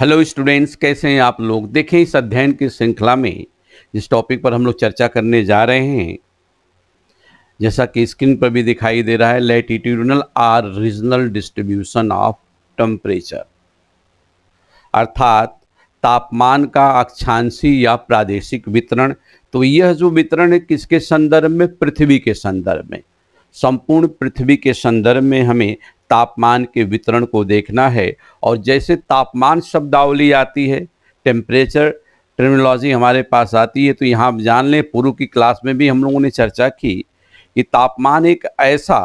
hello students कैसे हैं आप लोग देखें इस अध्ययन की श्रृंखला में जिस टॉपिक पर हम लोग चर्चा करने जा रहे हैं जैसा कि स्क्रीन पर भी दिखाई दे रहा है latitudinal or regional distribution of temperature अर्थात तापमान का अक्षांशी या प्रादेशिक वितरण तो यह जो वितरण है किसके संदर्भ में पृथ्वी के संदर्भ में संपूर्ण पृथ्वी के संदर्भ में हमें तापमान के वितरण को देखना है और जैसे तापमान शब्दावली आती है टेम्परेचर टर्मिनोलॉजी हमारे पास आती है तो यहाँ आप जान लें पूर्व की क्लास में भी हम लोगों ने चर्चा की कि तापमान एक ऐसा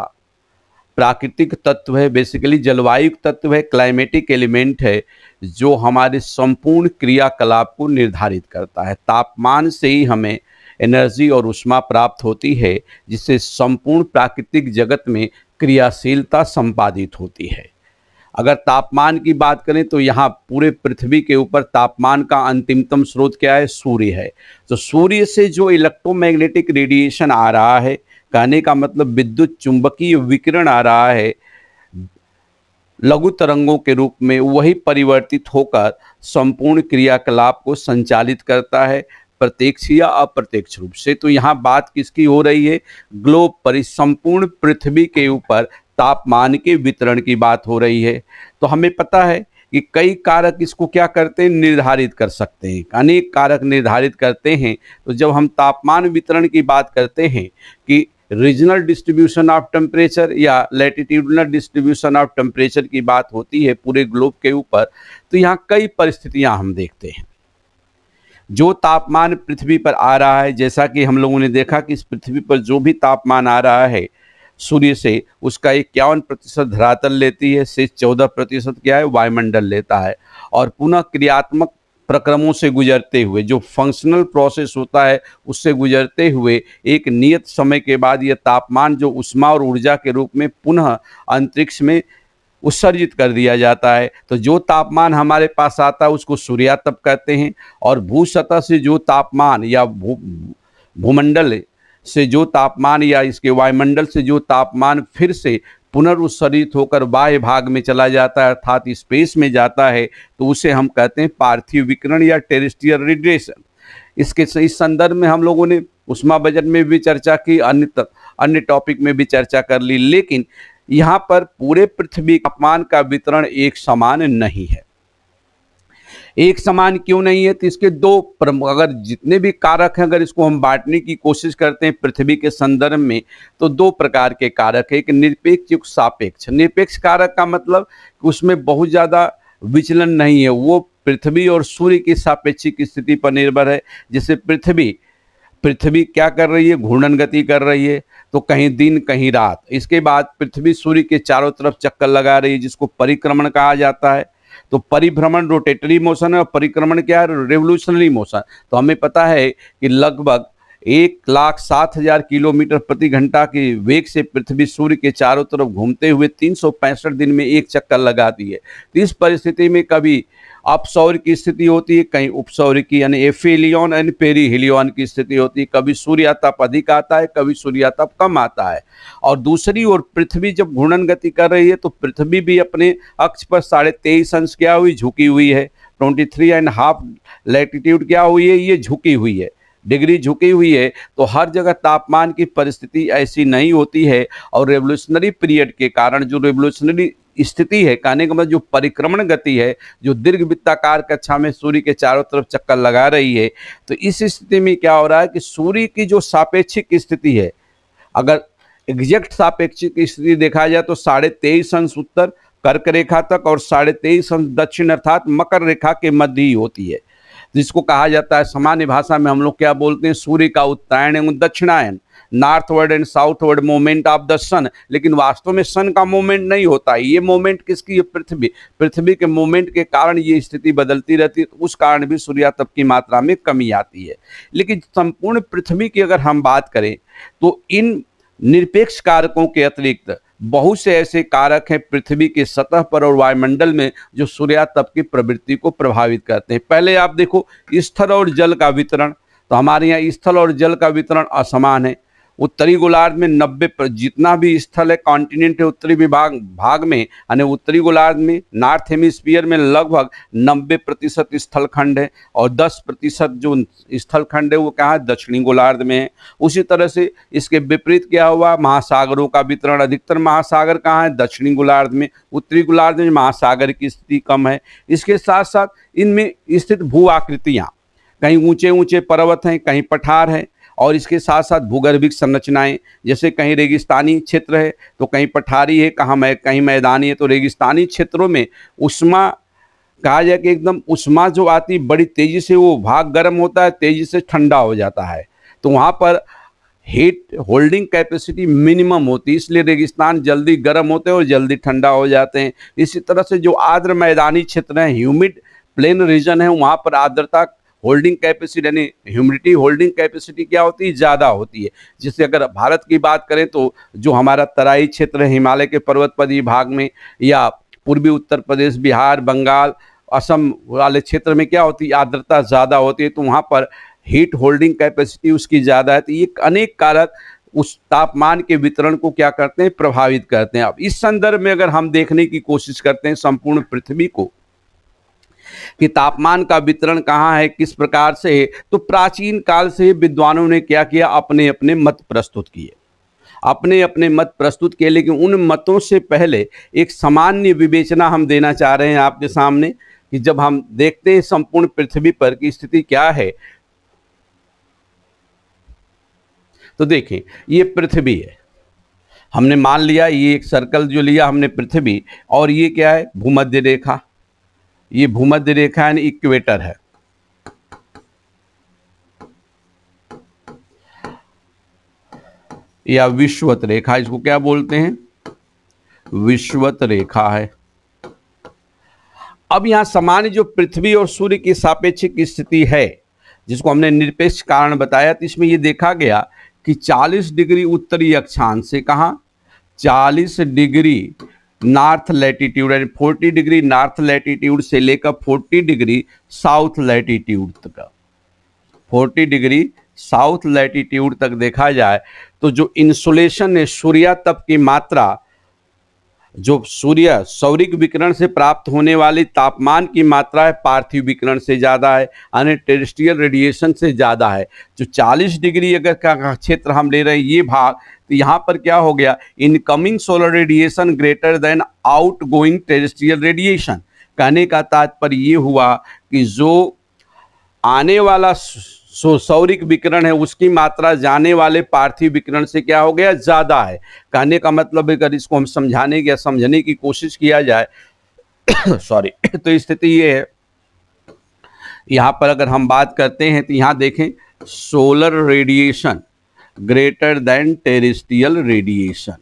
प्राकृतिक तत्व है बेसिकली जलवायु तत्व है क्लाइमेटिक एलिमेंट है जो हमारे संपूर्ण क्रियाकलाप को निर्धारित करता है तापमान से ही हमें एनर्जी और उष्मा प्राप्त होती है जिससे संपूर्ण प्राकृतिक जगत में क्रियाशीलता संपादित होती है अगर तापमान की बात करें तो यहाँ पूरे पृथ्वी के ऊपर तापमान का अंतिमतम स्रोत क्या है सूर्य है तो सूर्य से जो इलेक्ट्रोमैग्नेटिक रेडिएशन आ रहा है कहने का मतलब विद्युत चुंबकीय विकिरण आ रहा है लघु तरंगों के रूप में वही परिवर्तित होकर संपूर्ण क्रियाकलाप को संचालित करता है प्रत्यक्ष या अप्रत्यक्ष रूप से तो यहाँ बात किसकी हो रही है ग्लोब पर इस संपूर्ण पृथ्वी के ऊपर तापमान के वितरण की बात हो रही है तो हमें पता है कि कई कारक इसको क्या करते हैं निर्धारित कर सकते हैं अनेक कारक निर्धारित करते हैं तो जब हम तापमान वितरण की बात करते हैं कि रीजनल डिस्ट्रीब्यूशन ऑफ टेम्परेचर या लेटिट्यूडनल डिस्ट्रीब्यूशन ऑफ टेम्परेचर की बात होती है पूरे ग्लोब के ऊपर तो यहाँ कई परिस्थितियाँ हम देखते हैं जो तापमान पृथ्वी पर आ रहा है जैसा कि हम लोगों ने देखा कि इस पृथ्वी पर जो भी तापमान आ रहा है सूर्य से उसका इक्यावन प्रतिशत धरातल लेती है शेष चौदह प्रतिशत क्या है वायुमंडल लेता है और पुनः क्रियात्मक प्रक्रमों से गुजरते हुए जो फंक्शनल प्रोसेस होता है उससे गुजरते हुए एक नियत समय के बाद यह तापमान जो उष्मा और ऊर्जा के रूप में पुनः अंतरिक्ष में उत्सर्जित कर दिया जाता है तो जो तापमान हमारे पास आता है उसको सूर्यातप कहते हैं और भू सतह से जो तापमान या भू भूमंडल से जो तापमान या इसके वायुमंडल से जो तापमान फिर से पुनर्उत्सरित होकर बाह्य भाग में चला जाता है अर्थात स्पेस में जाता है तो उसे हम कहते हैं पार्थिव विकरण या टेरिस्टियल रेडिएशन इसके इस संदर्भ में हम लोगों ने उष्मा बजट में भी चर्चा की अन्य अन्य टॉपिक में भी चर्चा कर ली लेकिन यहां पर पूरे पृथ्वी तापमान का वितरण एक समान नहीं है एक समान क्यों नहीं है तो इसके दो प्रमुख अगर जितने भी कारक हैं अगर इसको हम बांटने की कोशिश करते हैं पृथ्वी के संदर्भ में तो दो प्रकार के कारक है एक निरपेक्ष युक्त सापेक्ष निरपेक्ष कारक का मतलब उसमें बहुत ज़्यादा विचलन नहीं है वो पृथ्वी और सूर्य की सापेक्षिक स्थिति पर निर्भर है जैसे पृथ्वी पृथ्वी क्या कर रही है घूर्णन गति कर रही है तो कहीं दिन कहीं रात इसके बाद पृथ्वी सूर्य के चारों तरफ चक्कर लगा रही है जिसको परिक्रमण कहा जाता है तो परिभ्रमण रोटेटरी मोशन है और परिक्रमण क्या है रेवोल्यूशनरी मोशन तो हमें पता है कि लगभग एक लाख सात हजार किलोमीटर प्रति घंटा के वेग से पृथ्वी सूर्य के चारों तरफ घूमते हुए तीन दिन में एक चक्कर लगा दी है तो इस परिस्थिति में कभी अपसौर की स्थिति होती है कहीं उपसौर की यानी एफिलियन एंड पेरीहिलियन की स्थिति होती है कभी सूर्याताप अधिक आता है कभी सूर्याताप कम आता है और दूसरी ओर पृथ्वी जब घूर्णन गति कर रही है तो पृथ्वी भी अपने अक्ष पर साढ़े तेईस अंश क्या हुई झुकी हुई है twenty three and half latitude क्या हुई है ये झुकी हुई है डिग्री झुकी हुई है तो हर जगह तापमान की परिस्थिति ऐसी नहीं होती है और रेवोल्यूशनरी पीरियड के कारण जो रेवोल्यूशनरी स्थिति है कहने का मतलब जो परिक्रमण गति है जो दीर्घ वित्ताकार कक्षा में सूर्य के चारों तरफ चक्कर लगा रही है तो इस स्थिति में क्या हो रहा है कि सूर्य की जो सापेक्षिक स्थिति है अगर एग्जैक्ट सापेक्षिक स्थिति देखा जाए तो साढ़े तेईस अंश उत्तर कर्क रेखा तक और साढ़े तेईस अंश दक्षिण अर्थात मकर रेखा के मध्य ही होती है जिसको कहा जाता है सामान्य भाषा में हम लोग क्या बोलते हैं सूर्य का उत्तरायण एवं दक्षिणायन northward and southward movement of the sun लेकिन वास्तव में सन का मूवमेंट नहीं होता है ये मोमेंट किसकी ये पृथ्वी पृथ्वी के मूवमेंट के कारण ये स्थिति बदलती रहती है तो उस कारण भी सूर्यातप की मात्रा में कमी आती है लेकिन संपूर्ण पृथ्वी की अगर हम बात करें तो इन निरपेक्ष कारकों के अतिरिक्त बहुत से ऐसे कारक हैं पृथ्वी के सतह पर और वायुमंडल में जो सूर्यातप की प्रवृत्ति को प्रभावित करते हैं पहले आप देखो स्थल और जल का वितरण तो हमारे यहाँ स्थल और जल का वितरण असमान है उत्तरी गोलार्ध में नब्बे जितना भी स्थल है कॉन्टिनेंट है उत्तरी विभाग भाग में यानी उत्तरी गोलार्ध में नॉर्थ हेमिस्फीयर में लगभग नब्बे प्रतिशत स्थलखंड है और दस प्रतिशत जो स्थलखंड है वो क्या है दक्षिणी गोलार्ध में है उसी तरह से इसके विपरीत क्या हुआ महासागरों का वितरण अधिकतर महासागर कहाँ है दक्षिणी गोलार्ध में उत्तरी गोलार्ध में महासागर की स्थिति कम है इसके साथ साथ इनमें स्थित भू आकृतियाँ कहीं ऊंचे ऊंचे पर्वत हैं कहीं पठार हैं और इसके साथ साथ भूगर्भिक संरचनाएं जैसे कहीं रेगिस्तानी क्षेत्र है तो कहीं पठारी है कहाँ मै कहीं मैदानी है तो रेगिस्तानी क्षेत्रों में उष्मा कहा जाए कि एकदम उष्मा जो आती बड़ी तेज़ी से वो भाग गर्म होता है तेज़ी से ठंडा हो जाता है तो वहाँ पर हीट होल्डिंग कैपेसिटी मिनिमम होती है इसलिए रेगिस्तान जल्दी गर्म होते हैं और जल्दी ठंडा हो जाते हैं इसी तरह से जो आर्द्र मैदानी क्षेत्र हैं ह्यूमिड प्लेन रीजन है वहाँ पर आर्द्रता होल्डिंग कैपेसिटी यानी ह्यूमिडिटी होल्डिंग कैपेसिटी क्या होती है ज़्यादा होती है जिससे अगर भारत की बात करें तो जो हमारा तराई क्षेत्र है हिमालय के पर्वतपदी भाग में या पूर्वी उत्तर प्रदेश बिहार बंगाल असम वाले क्षेत्र में क्या होती है आर्द्रता ज़्यादा होती है तो वहाँ पर हीट होल्डिंग कैपेसिटी उसकी ज़्यादा है तो ये अनेक कारक उस तापमान के वितरण को क्या करते हैं प्रभावित करते हैं अब इस संदर्भ में अगर हम देखने की कोशिश करते हैं संपूर्ण पृथ्वी को कि तापमान का वितरण कहाँ है किस प्रकार से है तो प्राचीन काल से विद्वानों ने क्या किया अपने अपने मत प्रस्तुत किए अपने अपने मत प्रस्तुत किए लेकिन उन मतों से पहले एक सामान्य विवेचना हम देना चाह रहे हैं आपके सामने कि जब हम देखते हैं संपूर्ण पृथ्वी पर की स्थिति क्या है तो देखें ये पृथ्वी है हमने मान लिया ये एक सर्कल जो लिया हमने पृथ्वी और ये क्या है भूमध्य रेखा ये भूमध्य रेखा यानी इक्वेटर है या विश्वत रेखा इसको क्या बोलते हैं विश्वत रेखा है अब यहां सामान्य जो पृथ्वी और सूर्य की सापेक्षिक स्थिति है जिसको हमने निरपेक्ष कारण बताया तो इसमें यह देखा गया कि 40 डिग्री उत्तरी अक्षांश से कहा 40 डिग्री नॉर्थ लैटीट्यूड यानी 40 डिग्री नॉर्थ लैटीट्यूड से लेकर 40 डिग्री साउथ लैटीट्यूड तक 40 डिग्री साउथ लैटीट्यूड तक देखा जाए तो जो इंसुलेशन है सूर्या तप की मात्रा जो सूर्य सौरिक विकिरण से प्राप्त होने वाले तापमान की मात्रा है पार्थिव विकिरण से ज़्यादा है यानी टेरिस्ट्रियल रेडिएशन से ज़्यादा है जो तो 40 डिग्री अगर का क्षेत्र हम ले रहे हैं ये भाग तो यहाँ पर क्या हो गया incoming solar radiation greater than outgoing terrestrial radiation कहने का तात्पर्य ये हुआ कि जो आने वाला सो सौरिक विकिरण है उसकी मात्रा जाने वाले पार्थिव विकिरण से क्या हो गया ज़्यादा है कहने का मतलब अगर इसको हम समझाने या समझने की कोशिश किया जाए सॉरी तो स्थिति ये है यहाँ पर अगर हम बात करते हैं तो यहाँ देखें solar radiation greater than terrestrial radiation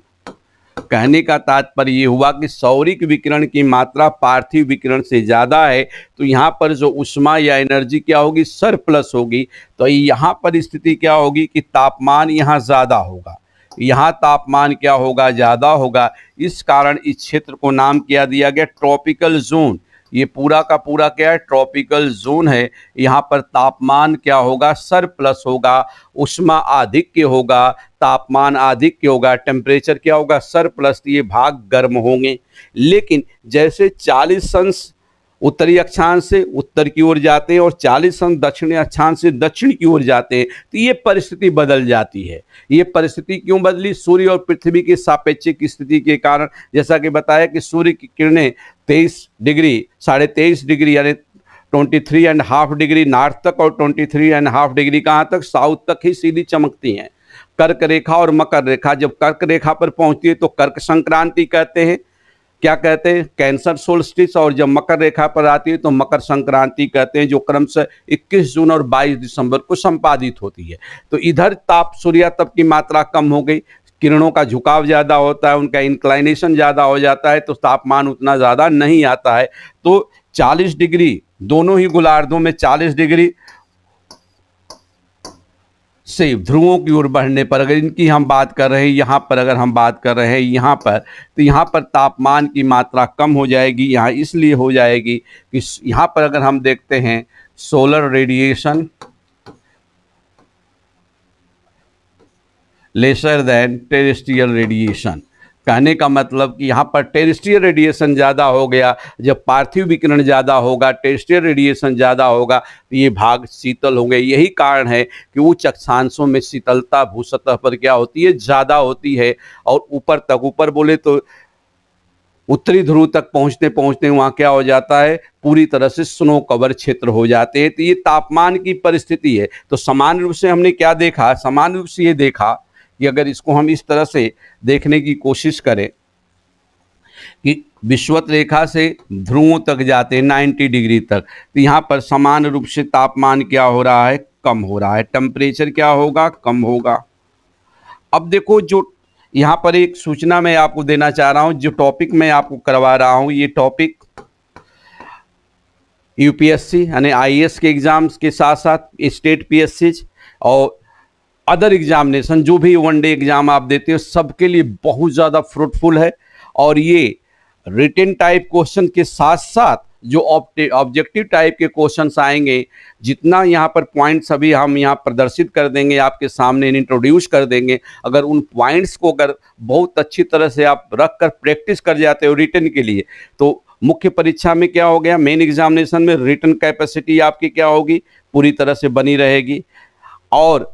कहने का तात्पर्य यह हुआ कि सौरिक विकिरण की मात्रा पार्थिव विकिरण से ज़्यादा है तो यहाँ पर जो उष्मा या एनर्जी क्या होगी सर प्लस होगी तो यहाँ पर स्थिति क्या होगी कि तापमान यहाँ ज़्यादा होगा यहाँ तापमान क्या होगा ज़्यादा होगा इस कारण इस क्षेत्र को नाम किया दिया गया ट्रॉपिकल जोन ये पूरा का पूरा क्या है ट्रॉपिकल जोन है यहाँ पर तापमान क्या होगा सर प्लस होगा उष्मा आधिक्य होगा तापमान आधिक्य होगा टेम्परेचर क्या होगा सर प्लस तो ये भाग गर्म होंगे लेकिन जैसे चालीस अंश उत्तरी अक्षांश से उत्तर की ओर जाते हैं और चालीस अंक दक्षिण अक्षांश से दक्षिण की ओर जाते हैं तो ये परिस्थिति बदल जाती है ये परिस्थिति क्यों बदली सूर्य और पृथ्वी की सापेक्षिक स्थिति के कारण जैसा कि बताया कि सूर्य की किरणें तेईस डिग्री साढ़े तेईस डिग्री यानी twenty three and half degree north तक और twenty three and half degree कहाँ तक साउथ तक ही सीधी चमकती हैं कर्क रेखा और मकर रेखा जब कर्क रेखा पर पहुंचती है तो कर्क संक्रांति कहते हैं क्या कहते हैं कैंसर सोलस्टिस और जब मकर रेखा पर आती है तो मकर संक्रांति कहते हैं जो क्रम से इक्कीस जून और बाईस दिसंबर को संपादित होती है तो इधर ताप सूर्या तप की मात्रा कम हो गई किरणों का झुकाव ज़्यादा होता है उनका इंक्लाइनेशन ज़्यादा हो जाता है तो तापमान उतना ज़्यादा नहीं आता है तो 40 डिग्री दोनों ही गोलार्धों में 40 डिग्री से ध्रुवों की ओर बढ़ने पर अगर इनकी हम बात कर रहे हैं यहाँ पर अगर हम बात कर रहे हैं यहाँ पर तो यहाँ पर तापमान की मात्रा कम हो जाएगी यहाँ इसलिए हो जाएगी कि यहाँ पर अगर हम देखते हैं solar radiation lesser than terrestrial radiation कहने का मतलब कि यहाँ पर टेरिस्ट्रियल रेडिएशन ज़्यादा हो गया जब पार्थिव विकिरण ज़्यादा होगा टेरिस्ट्रियल रेडिएशन ज़्यादा होगा तो ये भाग शीतल होंगे यही कारण है कि उच्च अक्षांशों में शीतलता भूसतह पर क्या होती है ज़्यादा होती है और ऊपर तक ऊपर बोले तो उत्तरी ध्रुव तक पहुंचते पहुंचते वहाँ क्या हो जाता है पूरी तरह से स्नो कवर क्षेत्र हो जाते हैं तो ये तापमान की परिस्थिति है तो समान रूप से हमने क्या देखा समान रूप से ये देखा कि अगर इसको हम इस तरह से देखने की कोशिश करें कि विश्वत रेखा से ध्रुवों तक जाते हैं 90 डिग्री तक तो यहाँ पर समान रूप से तापमान क्या हो रहा है कम हो रहा है टेम्परेचर क्या होगा कम होगा अब देखो जो यहाँ पर एक सूचना मैं आपको देना चाह रहा हूँ जो टॉपिक मैं आपको करवा रहा हूँ ये टॉपिक यूपीएससी यानी आईएएस e के एग्ज़ाम्स के साथ साथ स्टेट पीएससी और अदर एग्जामिनेशन जो भी वन डे एग्ज़ाम आप देते हो सबके लिए बहुत ज़्यादा फ्रूटफुल है और ये रिटर्न टाइप क्वेश्चन के साथ साथ जो ऑब्जेक्टिव टाइप के क्वेश्चन आएंगे जितना यहाँ पर पॉइंट्स अभी हम यहाँ प्रदर्शित कर देंगे आपके सामने इंट्रोड्यूस कर देंगे अगर उन पॉइंट्स को अगर बहुत अच्छी तरह से आप रख कर प्रैक्टिस कर जाते हो रिटर्न के लिए तो मुख्य परीक्षा में क्या हो गया मेन एग्जामिनेशन में रिटर्न कैपेसिटी आपकी क्या होगी पूरी तरह से बनी रहेगी और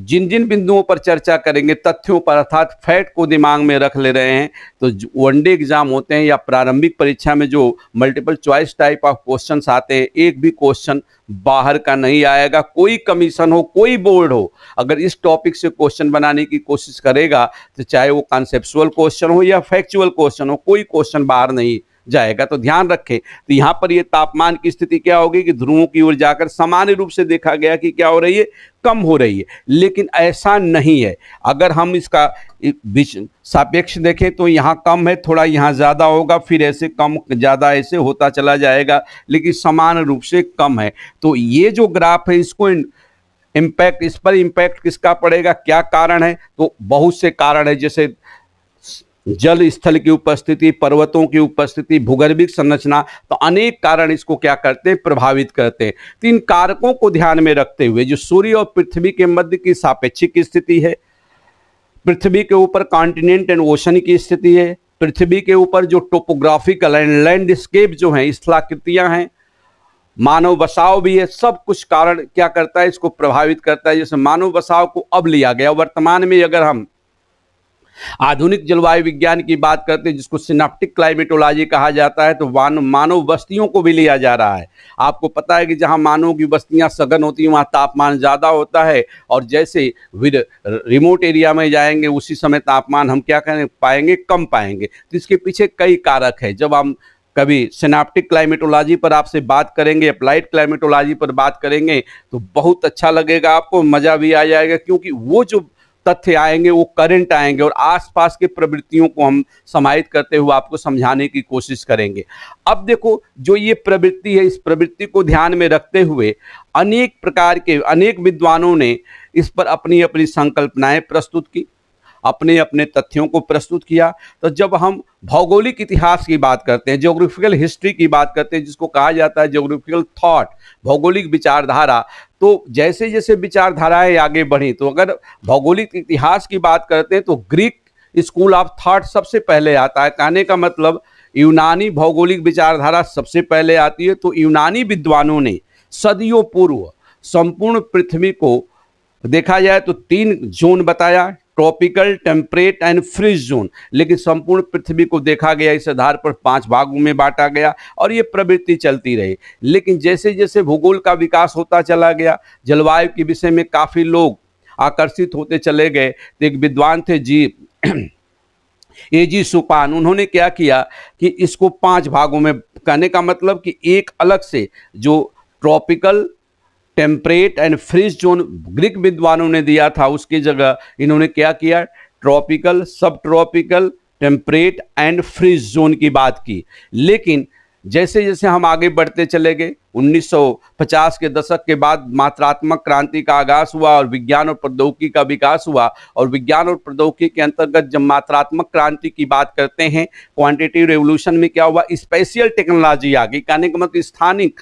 जिन जिन बिंदुओं पर चर्चा करेंगे तथ्यों पर अर्थात फैट को दिमाग में रख ले रहे हैं तो वनडे एग्जाम होते हैं या प्रारंभिक परीक्षा में जो multiple choice type of question आते हैं एक भी क्वेश्चन बाहर का नहीं आएगा कोई कमीशन हो कोई बोर्ड हो अगर इस टॉपिक से क्वेश्चन बनाने की कोशिश करेगा तो चाहे वो कॉन्सेप्चुअल क्वेश्चन हो या फैक्चुअल क्वेश्चन हो कोई क्वेश्चन बाहर नहीं जाएगा तो ध्यान रखें तो यहाँ पर ये तापमान की स्थिति क्या होगी कि ध्रुवों की ओर जाकर सामान्य रूप से देखा गया कि क्या हो रही है कम हो रही है लेकिन ऐसा नहीं है अगर हम इसका सापेक्ष देखें तो यहाँ कम है थोड़ा यहाँ ज़्यादा होगा फिर ऐसे कम ज़्यादा ऐसे होता चला जाएगा लेकिन समान रूप से कम है तो ये जो ग्राफ है इसको इन, इम्पैक्ट इस पर इम्पैक्ट किसका पड़ेगा क्या कारण है तो बहुत से कारण है जैसे जल स्थल की उपस्थिति पर्वतों की उपस्थिति भूगर्भिक संरचना तो अनेक कारण इसको क्या करते हैं प्रभावित करते हैं तीन तो इन कारकों को ध्यान में रखते हुए जो सूर्य और पृथ्वी के मध्य की सापेक्षिक स्थिति है पृथ्वी के ऊपर कॉन्टिनेंट एंड ओशन की स्थिति है पृथ्वी के ऊपर जो टोपोग्राफिकल एंड लैंडस्केप जो है स्थलाकृतियां हैं मानव बसाव भी है सब कुछ कारण क्या करता है इसको प्रभावित करता है जैसे मानव बसाव को अब लिया गया वर्तमान में अगर हम आधुनिक जलवायु विज्ञान की बात करते हैं जिसको सिनाप्टिक क्लाइमेटोलॉजी कहा जाता है तो वान मानव बस्तियों को भी लिया जा रहा है आपको पता है कि जहां मानव की बस्तियाँ सघन होती हैं वहाँ तापमान ज़्यादा होता है और जैसे विद रिमोट एरिया में जाएंगे उसी समय तापमान हम क्या करें पाएंगे कम पाएंगे तो इसके पीछे कई कारक है जब हम कभी सिनाप्टिक क्लाइमेटोलॉजी पर आपसे बात करेंगे अप्लाइड क्लाइमेटोलॉजी पर बात करेंगे तो बहुत अच्छा लगेगा आपको मज़ा भी आ जाएगा क्योंकि वो जो तथ्य आएंगे वो करंट आएंगे और आसपास के प्रवृत्तियों को हम समाहित करते हुए आपको समझाने की कोशिश करेंगे अब देखो जो ये प्रवृत्ति है इस प्रवृत्ति को ध्यान में रखते हुए अनेक प्रकार के अनेक विद्वानों ने इस पर अपनी अपनी संकल्पनाएं प्रस्तुत की अपने अपने तथ्यों को प्रस्तुत किया तो जब हम भौगोलिक इतिहास की बात करते हैं जोग्राफिकल हिस्ट्री की बात करते हैं जिसको कहा जाता है जोग्राफिकल थॉट भौगोलिक विचारधारा तो जैसे जैसे विचारधाराएं आगे बढ़ी तो अगर भौगोलिक इतिहास की बात करते हैं तो ग्रीक स्कूल ऑफ थॉट सबसे पहले आता है कहने का मतलब यूनानी भौगोलिक विचारधारा सबसे पहले आती है तो यूनानी विद्वानों ने सदियों पूर्व संपूर्ण पृथ्वी को देखा जाए तो तीन जोन बताया tropical temperate and frigid zone लेकिन संपूर्ण पृथ्वी को देखा गया इस आधार पर पांच भागों में बांटा गया और ये प्रवृत्ति चलती रही लेकिन जैसे जैसे भूगोल का विकास होता चला गया जलवायु के विषय में काफ़ी लोग आकर्षित होते चले गए तो एक विद्वान थे जी ए जी सुपान उन्होंने क्या किया कि इसको पांच भागों में कहने का मतलब कि एक अलग से जो tropical temperate and frigid zone Greek विद्वानों ने दिया था उसकी जगह इन्होंने क्या किया tropical sub tropical temperate and frigid zone की बात की लेकिन जैसे जैसे हम आगे बढ़ते चले गए 1950 के दशक के बाद मात्रात्मक क्रांति का आगाज हुआ और विज्ञान और प्रौद्योगिकी का विकास हुआ और विज्ञान और प्रौद्योगिकी के अंतर्गत जब मात्रात्मक क्रांति की बात करते हैं क्वांटिटेटिव रेवोल्यूशन में क्या हुआ स्पेशियल टेक्नोलॉजी आ गई कहने का मतलब स्थानिक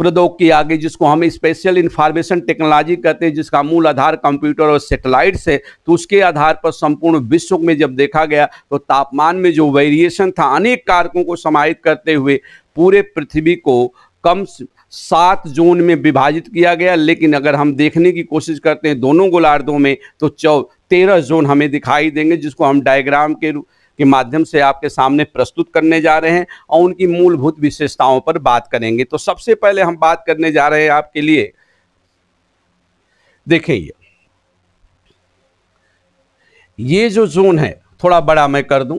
प्रौद्योग की आगे जिसको हम स्पेशल इंफॉर्मेशन टेक्नोलॉजी कहते हैं जिसका मूल आधार कंप्यूटर और सेटेलाइट से तो उसके आधार पर संपूर्ण विश्व में जब देखा गया तो तापमान में जो वेरिएशन था अनेक कारकों को समाहित करते हुए पूरे पृथ्वी को कम सात जोन में विभाजित किया गया लेकिन अगर हम देखने की कोशिश करते हैं दोनों गोलार्धों में तो चौ तेरह जोन हमें दिखाई देंगे जिसको हम डायग्राम के रूप के माध्यम से आपके सामने प्रस्तुत करने जा रहे हैं और उनकी मूलभूत विशेषताओं पर बात करेंगे तो सबसे पहले हम बात करने जा रहे हैं आपके लिए देखिए ये ये जो जोन है थोड़ा बड़ा मैं कर दूं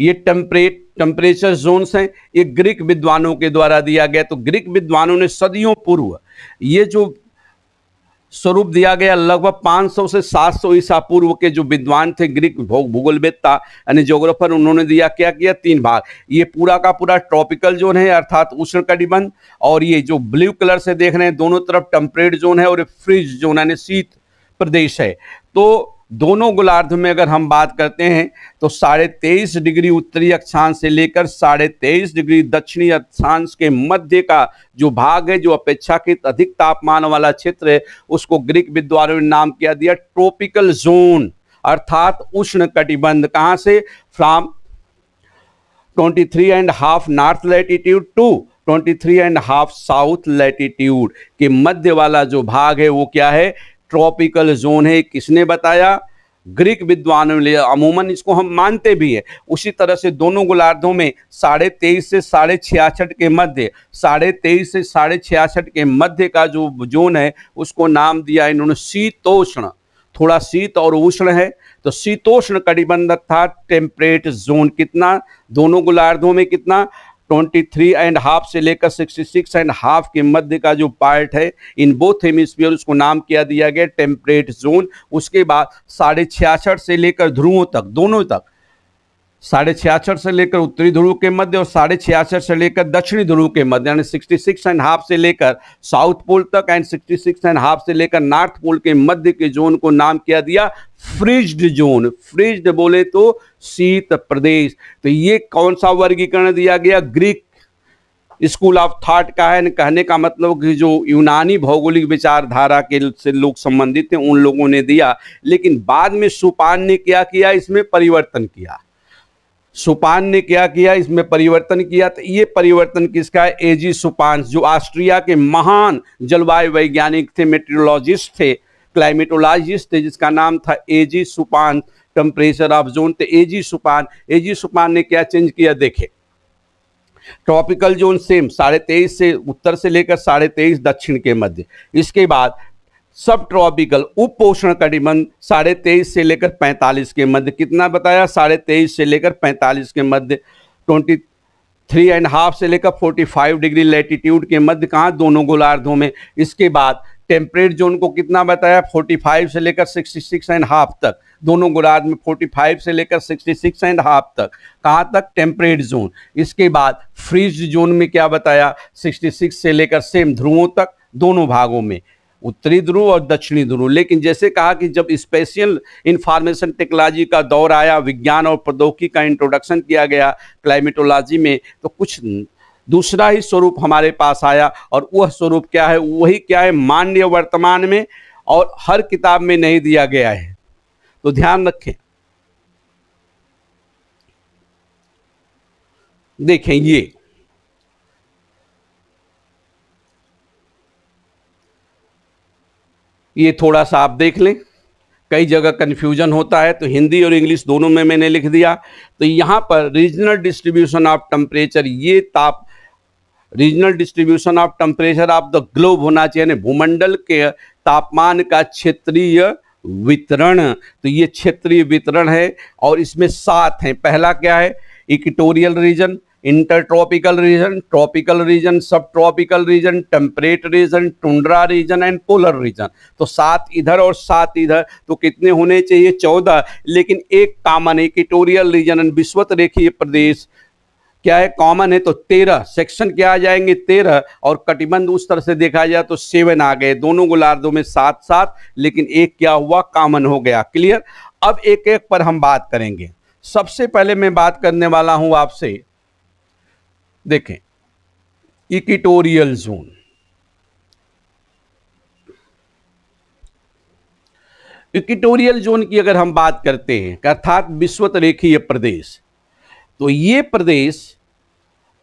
ये टेम्परेट टेम्परेचर जोन्स हैं ये ग्रीक विद्वानों के द्वारा दिया गया तो ग्रीक विद्वानों ने सदियों पूर्व ये जो स्वरूप दिया गया लगभग 500 से 700 सौ ईसा पूर्व के जो विद्वान थे ग्रीक भूगोलवेदता यानी जोग्राफर उन्होंने दिया क्या किया तीन भाग ये पूरा का पूरा ट्रॉपिकल जोन है अर्थात उष्ण कटिबंध और ये जो ब्लू कलर से देख रहे हैं दोनों तरफ टेम्परेट जोन है और फ्रिज जोन यानी शीत प्रदेश है तो दोनों गोलार्ध में अगर हम बात करते हैं तो साढ़े तेईस डिग्री उत्तरी अक्षांश से लेकर साढ़े तेईस डिग्री दक्षिणी अक्षांश के मध्य का जो भाग है जो अपेक्षाकृत अधिक तापमान वाला क्षेत्र है उसको ग्रीक विद्वानों ने नाम किया दिया ट्रॉपिकल जोन अर्थात उष्ण कटिबंध कहाँ से from twenty three and half north latitude to twenty three and half south latitude के मध्य वाला जो भाग है वो क्या है ट्रॉपिकल जोन है किसने बताया ग्रीक विद्वानों ने अमूमन इसको हम मानते भी है उसी तरह से दोनों गोलार्धों में साढ़े तेईस से साढ़े छियासठ के मध्य साढ़े तेईस से साढ़े छियासठ के मध्य का जो जोन है उसको नाम दिया इन्होंने शीतोष्ण थोड़ा शीत और उष्ण है तो शीतोष्ण कटिबंध था टेम्परेट जोन कितना दोनों गोलार्धों में कितना ट्वेंटी थ्री एंड हाफ से लेकर सिक्सटी सिक्स एंड हाफ के मध्य का जो पार्ट है इन बोथ हेमिस्फीयर उसको नाम किया दिया गया टेम्परेट जोन उसके बाद साढ़े छियासठ से लेकर ध्रुवों तक दोनों तक साढ़े छियासठ से लेकर उत्तरी ध्रुव के मध्य और साढ़े छियासठ से लेकर दक्षिणी ध्रुव के मध्य यानी सिक्सटी सिक्स एंड हाफ से लेकर साउथ पोल तक and sixty six and half से लेकर नॉर्थ पोल के मध्य के जोन को नाम किया दिया फ्रिज्ड जोन फ्रिज्ड बोले तो शीत प्रदेश तो ये कौन सा वर्गीकरण दिया गया ग्रीक स्कूल ऑफ थॉट का है कहने का मतलब कि जो यूनानी भौगोलिक विचारधारा के से लोग संबंधित थे उन लोगों ने दिया लेकिन बाद में सुपान ने क्या किया इसमें परिवर्तन किया सुपान ने क्या किया इसमें परिवर्तन किया तो ये परिवर्तन किसका है एजी सुपान जो ऑस्ट्रिया के महान जलवायु वैज्ञानिक थे मेट्रोलॉजिस्ट थे क्लाइमेटोलॉजिस्ट थे जिसका नाम था एजी सुपान टेम्परेचर ऑफ जोन तो एजी सुपान एजी सुपान ने क्या चेंज किया देखे ट्रॉपिकल जोन सेम साढ़े तेईस से उत्तर से लेकर साढ़े तेईस दक्षिण के मध्य इसके बाद सब ट्रॉपिकल उपोषण कटिबंध साढ़े तेईस से लेकर पैंतालीस के मध्य कितना बताया साढ़े तेईस से लेकर पैंतालीस के मध्य ट्वेंटी थ्री एंड हाफ से लेकर फोर्टी फाइव डिग्री लेटीट्यूड के मध्य कहाँ दोनों गोलार्धों में इसके बाद टेम्परेट जोन को कितना बताया 45 से लेकर 66 एंड हाफ तक दोनों गोलार्ध में 45 से लेकर 66 एंड हाफ तक कहाँ तक टेम्परेट जोन इसके बाद फ्रीज जोन में क्या बताया सिक्स से लेकर सेम ध्रुवों तक दोनों भागों में उत्तरी ध्रुव और दक्षिणी ध्रुव लेकिन जैसे कहा कि जब स्पेशियल इंफॉर्मेशन टेक्नोलॉजी का दौर आया विज्ञान और प्रौद्योगिकी का इंट्रोडक्शन किया गया क्लाइमेटोलॉजी में तो कुछ दूसरा ही स्वरूप हमारे पास आया और वह स्वरूप क्या है वही क्या है मान्य वर्तमान में और हर किताब में नहीं दिया गया है तो ध्यान रखें देखें ये ये थोड़ा सा आप देख लें कई जगह कन्फ्यूजन होता है तो हिंदी और इंग्लिश दोनों में मैंने लिख दिया तो यहाँ पर रीजनल डिस्ट्रीब्यूशन ऑफ टेम्परेचर ये ताप regional distribution of temperature of the globe होना चाहिए यानी भूमंडल के तापमान का क्षेत्रीय वितरण तो ये क्षेत्रीय वितरण है और इसमें सात हैं पहला क्या है equatorial region intertropical region tropical region sub tropical region temperate region tundra region and polar region तो सात इधर और सात इधर तो कितने होने चाहिए चौदह लेकिन एक कामन इक्वेटोरियल रीजन एंड विश्वत रेखीय प्रदेश क्या है कॉमन है तो तेरह सेक्शन क्या आ जाएंगे तेरह और कटिबंध उस तरह से देखा जाए तो सेवन आ गए दोनों गोलार्धों में सात सात लेकिन एक क्या हुआ कॉमन हो गया क्लियर अब एक एक पर हम बात करेंगे सबसे पहले मैं बात करने वाला हूं आपसे देखें इक्विटोरियल जोन इक्विटोरियल जोन की अगर हम बात करते हैं अर्थात विश्वत रेखीय प्रदेश तो ये प्रदेश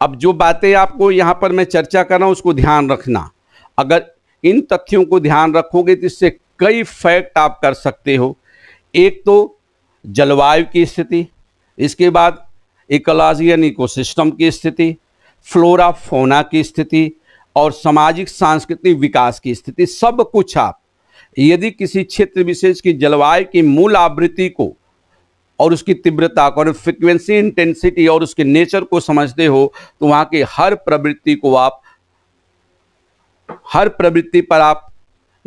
अब जो बातें आपको यहां पर मैं चर्चा कर रहा हूं उसको ध्यान रखना अगर इन तथ्यों को ध्यान रखोगे तो इससे कई फैक्ट आप कर सकते हो एक तो जलवायु की स्थिति इसके बाद इकोलॉजी इकोसिस्टम की स्थिति फ्लोरा फोना की स्थिति और सामाजिक सांस्कृतिक विकास की स्थिति सब कुछ आप यदि किसी क्षेत्र विशेष की जलवायु की मूल आवृत्ति को और उसकी तीव्रता को और फ्रिक्वेंसी इंटेंसिटी और उसके नेचर को समझते हो तो वहाँ की हर प्रवृत्ति को आप हर प्रवृत्ति पर आप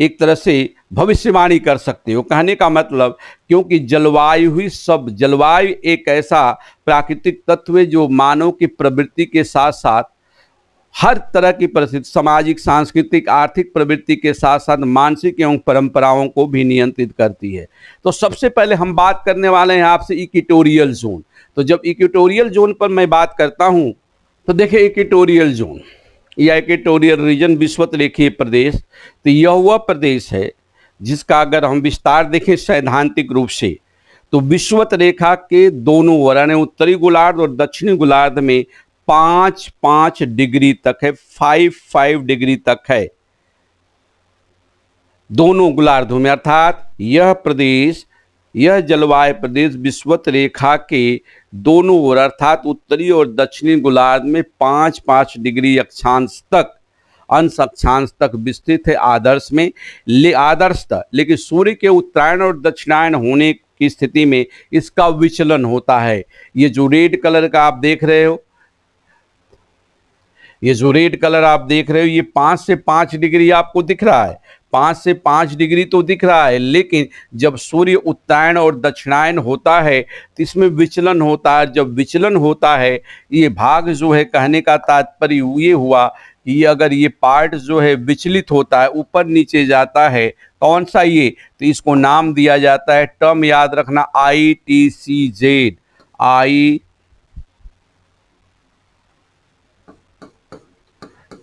एक तरह से भविष्यवाणी कर सकते हो कहने का मतलब क्योंकि जलवायु ही सब जलवायु एक ऐसा प्राकृतिक तत्व है जो मानव की प्रवृत्ति के साथ साथ हर तरह की परिस्थिति सामाजिक सांस्कृतिक आर्थिक प्रवृत्ति के साथ साथ मानसिक एवं परंपराओं को भी नियंत्रित करती है तो सबसे पहले हम बात करने वाले हैं आपसे इक्विटोरियल जोन तो जब इक्विटोरियल जोन पर मैं बात करता हूँ तो देखिए इक्विटोरियल जोन या कि टोरियल रीजन विश्वत रेखीय प्रदेश तो यह वह प्रदेश है जिसका अगर हम विस्तार देखें सैद्धांतिक रूप से तो विश्वत रेखा के दोनों वर्ण उत्तरी गोलार्ध और दक्षिणी गोलार्ध में पांच पांच डिग्री तक है फाइव फाइव डिग्री तक है दोनों गोलार्धों में अर्थात यह प्रदेश यह जलवायु प्रदेश विश्वत रेखा के दोनों ओर अर्थात उत्तरी और दक्षिणी गोलार्ध में पाँच पाँच डिग्री अक्षांश तक अंश अक्षांश तक विस्तृत है आदर्श में ले आदर्शतः लेकिन सूर्य के उत्तरायण और दक्षिणायन होने की स्थिति में इसका विचलन होता है ये जो रेड कलर का आप देख रहे हो ये जो रेड कलर आप देख रहे हो ये पाँच से पाँच डिग्री आपको दिख रहा है पाँच से पाँच डिग्री तो दिख रहा है लेकिन जब सूर्य उत्तरायण और दक्षिणायन होता है तो इसमें विचलन होता है जब विचलन होता है ये भाग जो है कहने का तात्पर्य ये हुआ कि अगर ये पार्ट जो है विचलित होता है ऊपर नीचे जाता है कौन सा ये तो इसको नाम दिया जाता है टर्म याद रखना I T C Z I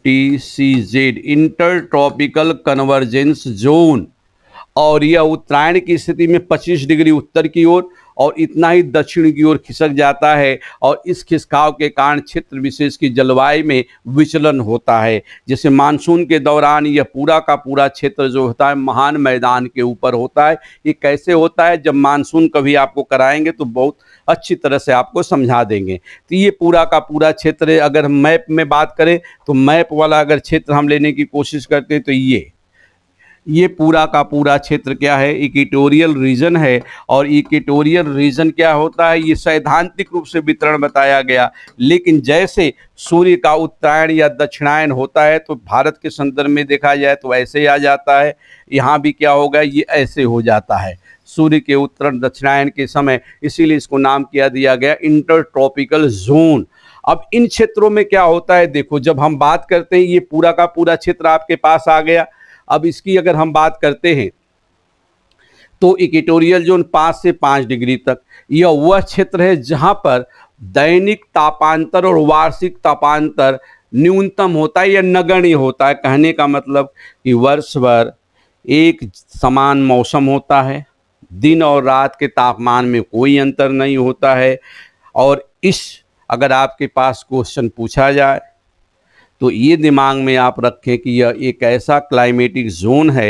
T C Z inter tropical convergence zone और यह उत्तरायण की स्थिति में 25 डिग्री उत्तर की ओर और, और इतना ही दक्षिण की ओर खिसक जाता है और इस खिसकाव के कारण क्षेत्र विशेष की जलवायु में विचलन होता है जैसे मानसून के दौरान यह पूरा का पूरा क्षेत्र जो होता है महान मैदान के ऊपर होता है ये कैसे होता है जब मानसून कभी आपको कराएंगे तो बहुत अच्छी तरह से आपको समझा देंगे तो ये पूरा का पूरा क्षेत्र अगर हम मैप में बात करें तो मैप वाला अगर क्षेत्र हम लेने की कोशिश करते हैं तो ये ये पूरा का पूरा क्षेत्र क्या है इक्वेटोरियल रीजन है और इक्वेटोरियल रीजन क्या होता है ये सैद्धांतिक रूप से वितरण बताया गया लेकिन जैसे सूर्य का उत्तरायण या दक्षिणायन होता है तो भारत के संदर्भ में देखा जाए तो ऐसे आ जाता है यहाँ भी क्या होगा ये ऐसे हो जाता है सूर्य के उत्तरण दक्षिणायन के समय इसीलिए इसको नाम किया दिया गया इंटरट्रॉपिकल जोन अब इन क्षेत्रों में क्या होता है देखो जब हम बात करते हैं ये पूरा का पूरा क्षेत्र आपके पास आ गया अब इसकी अगर हम बात करते हैं तो इक्वेटोरियल जोन पाँच से पाँच डिग्री तक यह वह क्षेत्र है जहाँ पर दैनिक तापांतर और वार्षिक तापांतर न्यूनतम होता है या नगण्य होता है कहने का मतलब कि वर्ष भर एक समान मौसम होता है दिन और रात के तापमान में कोई अंतर नहीं होता है और इस अगर आपके पास क्वेश्चन पूछा जाए तो ये दिमाग में आप रखें कि यह एक ऐसा क्लाइमेटिक जोन है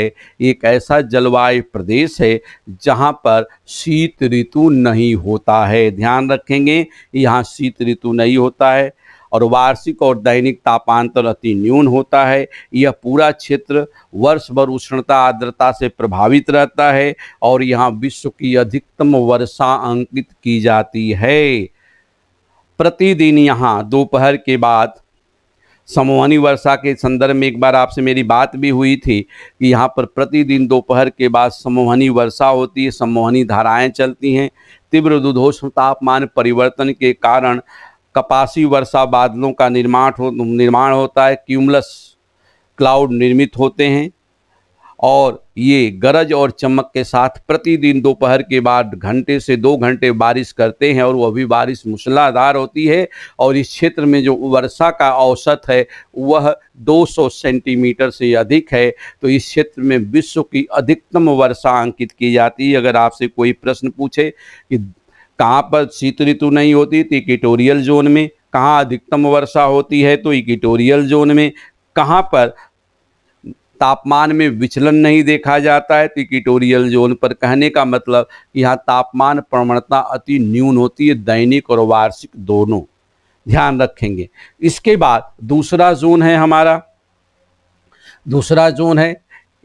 एक ऐसा जलवायु प्रदेश है जहाँ पर शीत ऋतु नहीं होता है ध्यान रखेंगे यहाँ शीत ऋतु नहीं होता है और वार्षिक और दैनिक तापांतर अति न्यून होता है यह पूरा क्षेत्र वर्ष भर उष्णता आर्द्रता से प्रभावित रहता है और यहाँ विश्व की अधिकतम वर्षा अंकित की जाती है प्रतिदिन यहाँ दोपहर के बाद समूहनी वर्षा के संदर्भ में एक बार आपसे मेरी बात भी हुई थी कि यहाँ पर प्रतिदिन दोपहर के बाद समूहनी वर्षा होती है समूहनी धाराएं चलती हैं तीव्र दुधोष्ण तापमान परिवर्तन के कारण कपासी वर्षा बादलों का निर्माण हो निर्माण होता है क्यूमलस क्लाउड निर्मित होते हैं और ये गरज और चमक के साथ प्रतिदिन दोपहर के बाद घंटे से दो घंटे बारिश करते हैं और वह भी बारिश मूसलाधार होती है और इस क्षेत्र में जो वर्षा का औसत है वह 200 सेंटीमीटर से अधिक है तो इस क्षेत्र में विश्व की अधिकतम वर्षा अंकित की जाती है अगर आपसे कोई प्रश्न पूछे कि कहाँ पर शीत ऋतु नहीं होती तो इक्वेटोरियल जोन में कहाँ अधिकतम वर्षा होती है तो इक्वेटोरियल जोन में कहाँ पर तापमान में विचलन नहीं देखा जाता है तो इक्वेटोरियल जोन पर कहने का मतलब यहाँ तापमान प्रवणता अति न्यून होती है दैनिक और वार्षिक दोनों ध्यान रखेंगे इसके बाद दूसरा जोन है हमारा दूसरा जोन है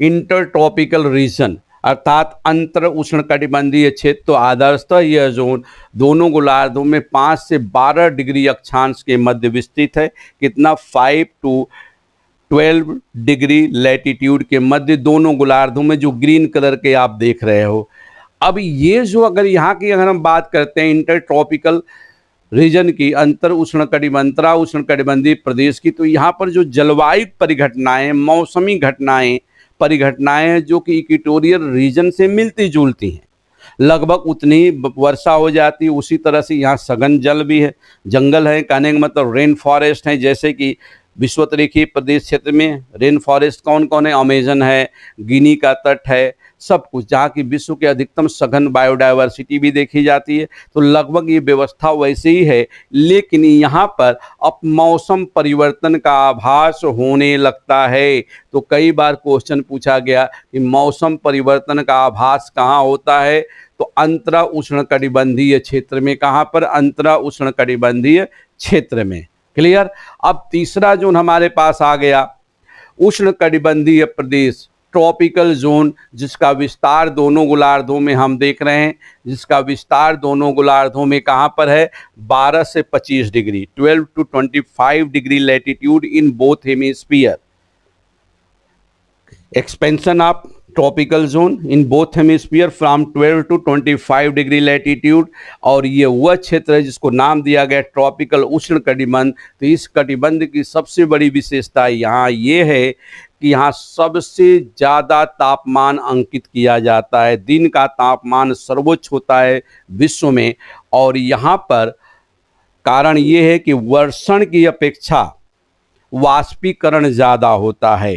इंटरट्रॉपिकल रीजन अर्थात अंतर उष्ण कटिबंधीय क्षेत्र तो आदर्शतः यह जोन दोनों गोलार्धों में पाँच से बारह डिग्री अक्षांश के मध्य विस्तृत है कितना five to twelve degree latitude के मध्य दोनों गोलार्धों में जो ग्रीन कलर के आप देख रहे हो अब ये जो अगर यहाँ की अगर हम बात करते हैं इंटर ट्रॉपिकल रीजन की अंतर उष्ण कटिबंतरा उष्ण कटिबंधी प्रदेश की तो यहाँ पर जो जलवायु परिघटनाएं मौसमी घटनाएं परिघटनाएं जो कि इक्विटोरियल रीजन से मिलती जुलती हैं लगभग उतनी वर्षा हो जाती है उसी तरह से यहाँ सघन जल भी है जंगल है कहने का मतलब रेन फॉरेस्ट हैं जैसे कि विश्व तरीखी प्रदेश क्षेत्र में रेन फॉरेस्ट कौन कौन है अमेजन है गिनी का तट है सब कुछ जहाँ की विश्व के अधिकतम सघन बायोडाइवर्सिटी भी देखी जाती है तो लगभग ये व्यवस्था वैसे ही है लेकिन यहाँ पर अब मौसम परिवर्तन का आभास होने लगता है तो कई बार क्वेश्चन पूछा गया कि मौसम परिवर्तन का आभास कहाँ होता है तो अंतरा उष्ण कटिबंधीय क्षेत्र में कहाँ पर अंतरा उष्ण कटिबंधीय क्षेत्र में क्लियर अब तीसरा जोन हमारे पास आ गया उष्ण कटिबंधीय प्रदेश ट्रॉपिकल जोन जिसका विस्तार दोनों गोलार्धों में हम देख रहे हैं जिसका विस्तार दोनों गोलार्धों में कहाँ पर है 12 से 25 degree 12 to 25 degree latitude in both hemisphere expansion of tropical zone in both hemisphere from 12 to 25 degree latitude और ये वह क्षेत्र है जिसको नाम दिया गया ट्रॉपिकल उष्ण कटिबंध तो इस कटिबंध की सबसे बड़ी विशेषता यहाँ ये है कि यहाँ सबसे ज़्यादा तापमान अंकित किया जाता है दिन का तापमान सर्वोच्च होता है विश्व में और यहाँ पर कारण ये है कि वर्षण की अपेक्षा वाष्पीकरण ज़्यादा होता है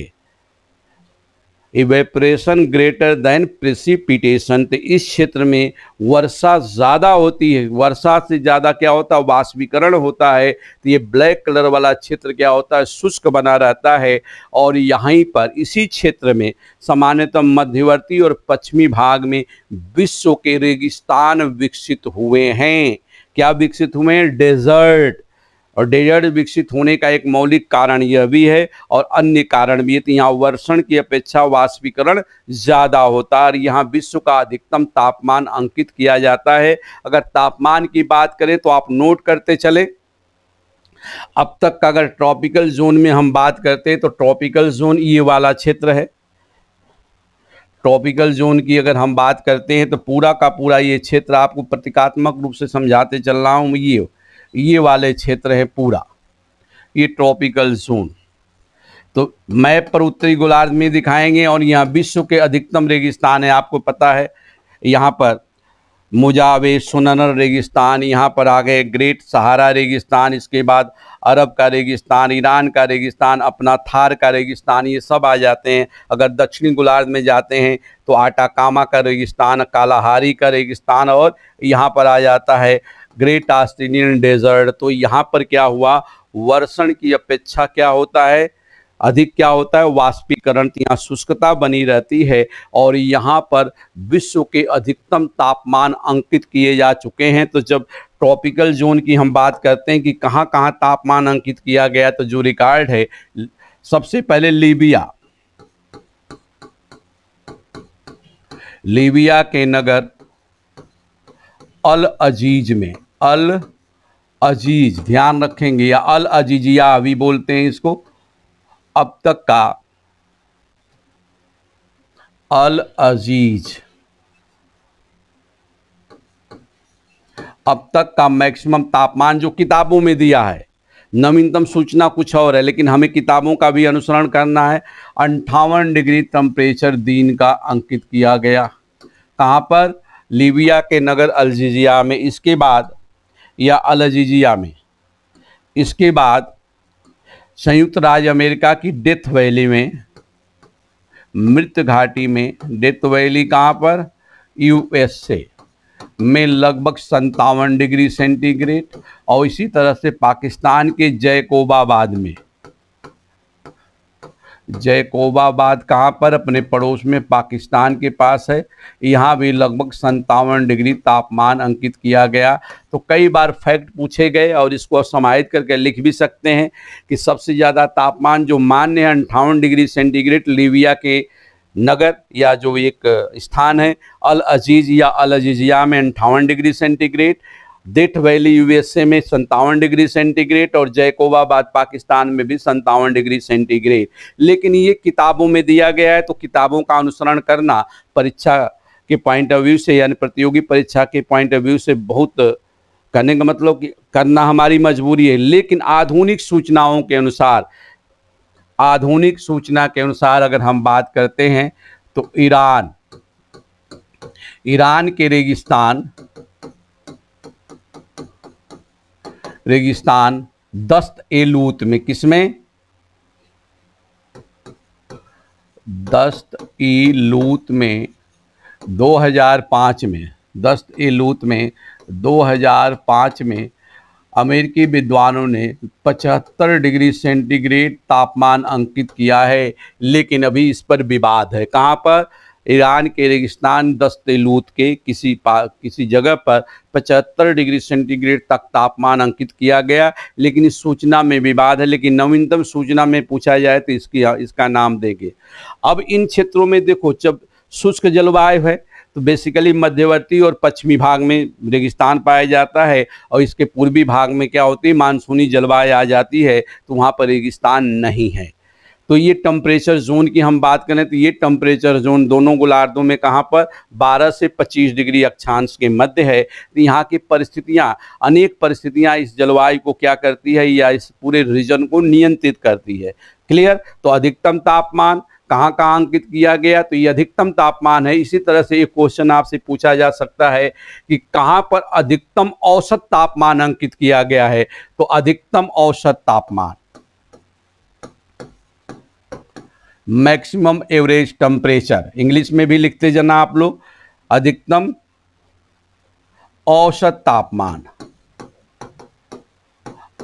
इवेपरेशन ग्रेटर देन प्रेसिपिटेशन तो इस क्षेत्र में वर्षा ज़्यादा होती है वर्षा से ज़्यादा क्या होता है वाष्पीकरण होता है तो ये ब्लैक कलर वाला क्षेत्र क्या होता है शुष्क बना रहता है और यहीं पर इसी क्षेत्र में सामान्यतः मध्यवर्ती और पश्चिमी भाग में विश्व के रेगिस्तान विकसित हुए हैं क्या विकसित हुए हैं डेजर्ट और डेजर्ट विकसित होने का एक मौलिक कारण यह भी है और अन्य कारण भी है तो यहाँ वर्षण की अपेक्षा वाष्पीकरण ज़्यादा होता है और यहाँ विश्व का अधिकतम तापमान अंकित किया जाता है अगर तापमान की बात करें तो आप नोट करते चले अब तक का अगर ट्रॉपिकल जोन में हम बात करते हैं तो ट्रॉपिकल जोन ये वाला क्षेत्र है ट्रॉपिकल जोन की अगर हम बात करते हैं तो पूरा का पूरा ये क्षेत्र आपको प्रतीकात्मक रूप से समझाते चल रहा हूँ ये ये वाले क्षेत्र है पूरा ये ट्रॉपिकल जोन तो मैप पर उत्तरी गोलार्ध में दिखाएंगे और यहाँ विश्व के अधिकतम रेगिस्तान है आपको पता है यहाँ पर मुजावे सुनर रेगिस्तान यहाँ पर आ गए ग्रेट सहारा रेगिस्तान इसके बाद अरब का रेगिस्तान ईरान का रेगिस्तान अपना थार का रेगिस्तान ये सब आ जाते हैं अगर दक्षिणी गोलार्ध में जाते हैं तो आटाकामा का रेगिस्तान कालाहारी का रेगिस्तान और यहाँ पर आ जाता है ग्रेट ऑस्ट्रेलियन डेजर्ट तो यहाँ पर क्या हुआ वर्षण की अपेक्षा क्या होता है अधिक क्या होता है वाष्पीकरण तो यहाँ शुष्कता बनी रहती है और यहाँ पर विश्व के अधिकतम तापमान अंकित किए जा चुके हैं तो जब ट्रॉपिकल जोन की हम बात करते हैं कि कहाँ कहाँ तापमान अंकित किया गया तो जो रिकॉर्ड है सबसे पहले लीबिया लीबिया के नगर अल अजीज में अल अजीज ध्यान रखेंगे या अल अजीजिया अभी बोलते हैं इसको अब तक का अल अजीज अब तक का मैक्सिमम तापमान जो किताबों में दिया है नवीनतम सूचना कुछ और है लेकिन हमें किताबों का भी अनुसरण करना है अंठावन डिग्री टेम्परेचर दिन का अंकित किया गया कहाँ पर लीबिया के नगर अलजीजिया में इसके बाद या अलजीजिया में इसके बाद संयुक्त राज्य अमेरिका की डेथ वैली में मृत घाटी में डेथ वैली कहाँ पर यूएसए में लगभग संतावन डिग्री सेंटीग्रेड और इसी तरह से पाकिस्तान के जयकोबाबाद में जयकोबाबाद कहाँ पर अपने पड़ोस में पाकिस्तान के पास है यहाँ भी लगभग संतावन डिग्री तापमान अंकित किया गया तो कई बार फैक्ट पूछे गए और इसको समाहित करके लिख भी सकते हैं कि सबसे ज़्यादा तापमान जो मान्य है अंठावन डिग्री सेंटीग्रेड लीबिया के नगर या जो एक स्थान है अल अजीज़ या अल अजीज़िया में अंठावन degree centigrade death valley USA में संतावन डिग्री सेंटीग्रेड और जयकोबाबाद पाकिस्तान में भी संतावन डिग्री सेंटीग्रेड लेकिन ये किताबों में दिया गया है तो किताबों का अनुसरण करना परीक्षा के पॉइंट ऑफ व्यू से यानी प्रतियोगी परीक्षा के पॉइंट ऑफ व्यू से बहुत करने का मतलब कि करना हमारी मजबूरी है लेकिन आधुनिक सूचनाओं के अनुसार आधुनिक सूचना के अनुसार अगर हम बात करते हैं तो ईरान ईरान के रेगिस्तान रेगिस्तान दस्त एलूत में किसमें दस्त एलूत लूत में 2005 में दस्त ए लूत में 2005 में अमेरिकी विद्वानों ने 75 डिग्री सेंटीग्रेड तापमान अंकित किया है लेकिन अभी इस पर विवाद है कहां पर ईरान के रेगिस्तान दस्ते लूत के किसी पा किसी जगह पर 75 डिग्री सेंटीग्रेड तक तापमान अंकित किया गया लेकिन इस सूचना में विवाद है लेकिन नवीनतम सूचना में पूछा जाए तो इसकी इसका नाम देंगे अब इन क्षेत्रों में देखो जब शुष्क जलवायु है तो बेसिकली मध्यवर्ती और पश्चिमी भाग में रेगिस्तान पाया जाता है और इसके पूर्वी भाग में क्या होती है मानसूनी जलवायु आ जाती है तो वहाँ पर रेगिस्तान नहीं है तो ये टम्परेचर जोन की हम बात करें तो ये टम्परेचर जोन दोनों गोलार्धों में कहाँ पर 12 से 25 डिग्री अक्षांश के मध्य है तो यहाँ की परिस्थितियाँ अनेक परिस्थितियाँ इस जलवायु को क्या करती है या इस पूरे रीजन को नियंत्रित करती है क्लियर तो अधिकतम तापमान कहाँ कहाँ अंकित किया गया तो ये अधिकतम तापमान है इसी तरह से ये क्वेश्चन आपसे पूछा जा सकता है कि कहाँ पर अधिकतम औसत तापमान अंकित किया गया है तो अधिकतम औसत तापमान मैक्सिमम एवरेज टम्परेचर इंग्लिश में भी लिखते जाना आप लोग अधिकतम औसत तापमान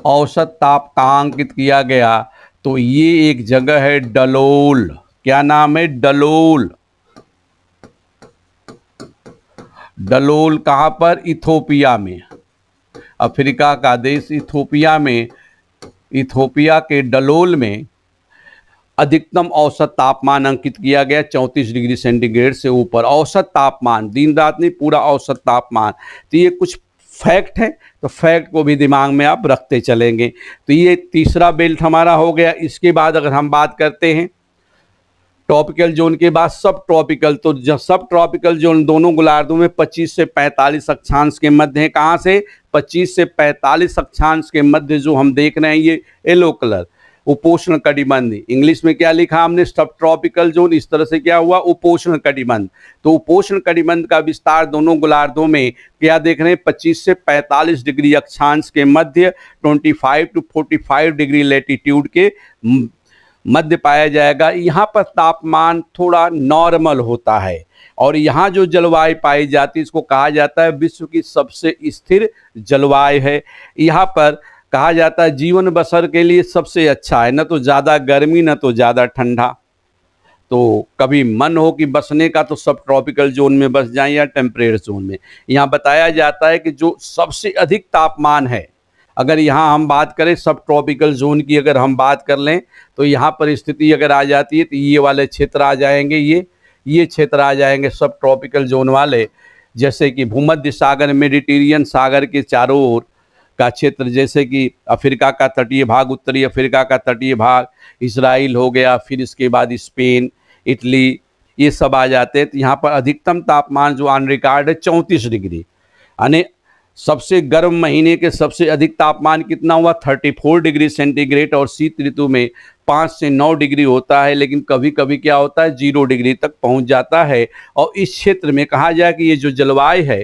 औसत ताप कहाँ अंकित किया गया तो ये एक जगह है डलोल क्या नाम है डलोल डलोल कहाँ पर इथोपिया में अफ्रीका का देश इथोपिया में इथोपिया के डलोल में अधिकतम औसत तापमान अंकित किया गया 34 डिग्री सेंटीग्रेड से ऊपर औसत तापमान दिन रात नहीं पूरा औसत तापमान तो ये कुछ फैक्ट है तो फैक्ट को भी दिमाग में आप रखते चलेंगे तो ये तीसरा बेल्ट हमारा हो गया इसके बाद अगर हम बात करते हैं ट्रॉपिकल जोन के बाद सब ट्रॉपिकल तो जब सब ट्रॉपिकल जोन दोनों गोलार्धों में 25 से 45 अक्षांश के मध्य हैं कहाँ से 25 से 45 अक्षांश के मध्य जो हम देख रहे हैं ये येलो कलर उपोषण कटिबंध इंग्लिश में क्या लिखा हमने सब ट्रॉपिकल जोन इस तरह से क्या हुआ उपोषण कटिबंध तो उपोषण कटिबंध का विस्तार दोनों गोलार्धों में क्या देख रहे हैं 25 से 45 डिग्री अक्षांश के मध्य 25 टू 45 डिग्री लेटीट्यूड के मध्य पाया जाएगा यहाँ पर तापमान थोड़ा नॉर्मल होता है और यहाँ जो जलवायु पाई जाती है इसको कहा जाता है विश्व की सबसे स्थिर जलवायु है यहाँ पर कहा जाता है जीवन बसर के लिए सबसे अच्छा है न तो ज़्यादा गर्मी न तो ज़्यादा ठंडा तो कभी मन हो कि बसने का तो सब ट्रॉपिकल जोन में बस जाएं या टेम्परेट जोन में यहाँ बताया जाता है कि जो सबसे अधिक तापमान है अगर यहाँ हम बात करें सब ट्रॉपिकल जोन की अगर हम बात कर लें तो यहाँ पर स्थिति अगर आ जाती है तो ये वाले क्षेत्र आ जाएंगे ये ये क्षेत्र आ जाएंगे सब ट्रॉपिकल जोन वाले जैसे कि भूमध्य सागर मेडिटेरियन सागर के चारों ओर का क्षेत्र जैसे कि अफ्रीका का तटीय भाग उत्तरी अफ्रीका का तटीय भाग इसराइल हो गया फिर इसके बाद स्पेन इटली ये सब आ जाते हैं तो यहाँ पर अधिकतम तापमान जो ऑन रिकॉर्ड है चौंतीस डिग्री यानी सबसे गर्म महीने के सबसे अधिक तापमान कितना हुआ थर्टी फोर डिग्री सेंटीग्रेड और शीत ऋतु में पाँच से नौ डिग्री होता है लेकिन कभी कभी क्या होता है जीरो डिग्री तक पहुंच जाता है और इस क्षेत्र में कहा जाए कि ये जो जलवायु है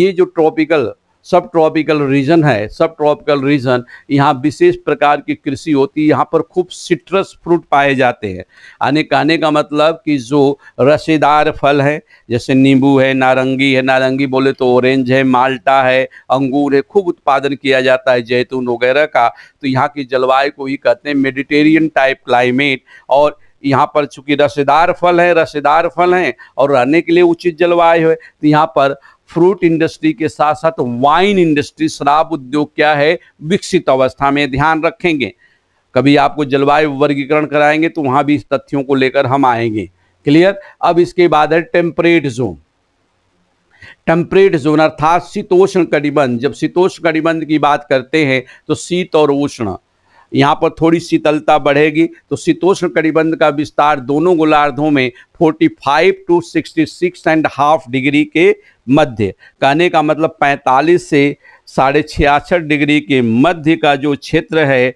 ये जो ट्रॉपिकल सब ट्रॉपिकल रीजन है सब ट्रॉपिकल रीजन यहाँ विशेष प्रकार की कृषि होती है यहाँ पर खूब सिट्रस फ्रूट पाए जाते हैं आने कहने का मतलब कि जो रसेदार फल है जैसे नींबू है नारंगी है नारंगी बोले तो ऑरेंज है माल्टा है अंगूर है खूब उत्पादन किया जाता है जैतून वगैरह का तो यहाँ की जलवायु को ही कहते हैं मेडिटेरियन टाइप क्लाइमेट और यहाँ पर चूंकि रसेदार फल है रसेदार फल हैं और रहने के लिए उचित जलवायु है तो यहाँ पर फ्रूट इंडस्ट्री के साथ साथ वाइन इंडस्ट्री शराब उद्योग क्या है विकसित अवस्था में ध्यान रखेंगे कभी आपको जलवायु वर्गीकरण कराएंगे तो वहां भी इस तथ्यों को लेकर हम आएंगे क्लियर अब इसके बाद है टेम्परेट जोन टेम्परेट जोन अर्थात शीतोष्ण कटिबंध जब शीतोष्ण कटिबंध की बात करते हैं तो शीत और उष्ण यहाँ पर थोड़ी शीतलता बढ़ेगी तो शीतोष्ण कटिबंध का विस्तार दोनों गोलार्धों में 45 टू 66 एंड हाफ डिग्री के मध्य कहने का मतलब 45 से साढ़े छियासठ डिग्री के मध्य का जो क्षेत्र है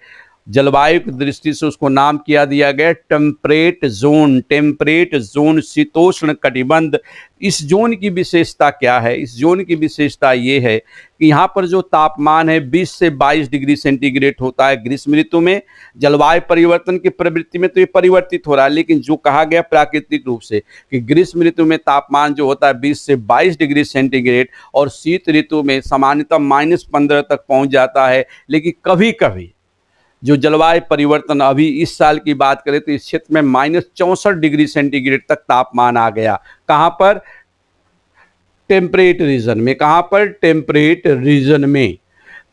जलवायु की दृष्टि से उसको नाम किया दिया गया टेम्परेट जोन टेम्परेट जोन शीतोष्ण कटिबंध इस जोन की विशेषता क्या है इस जोन की विशेषता ये है कि यहाँ पर जो तापमान है 20 से 22 डिग्री सेंटीग्रेड होता है ग्रीष्म ऋतु में जलवायु परिवर्तन की प्रवृत्ति में तो ये परिवर्तित हो रहा है लेकिन जो कहा गया प्राकृतिक रूप से कि ग्रीष्म ऋतु में तापमान जो होता है 20 से 22 डिग्री सेंटीग्रेड और शीत ऋतु में सामान्यतः माइनस पंद्रह तक पहुँच जाता है लेकिन कभी कभी जो जलवायु परिवर्तन अभी इस साल की बात करें तो इस क्षेत्र में माइनस चौंसठ डिग्री सेंटीग्रेड तक तापमान आ गया कहाँ पर टेम्परेट रीजन में कहाँ पर टेम्परेट रीजन में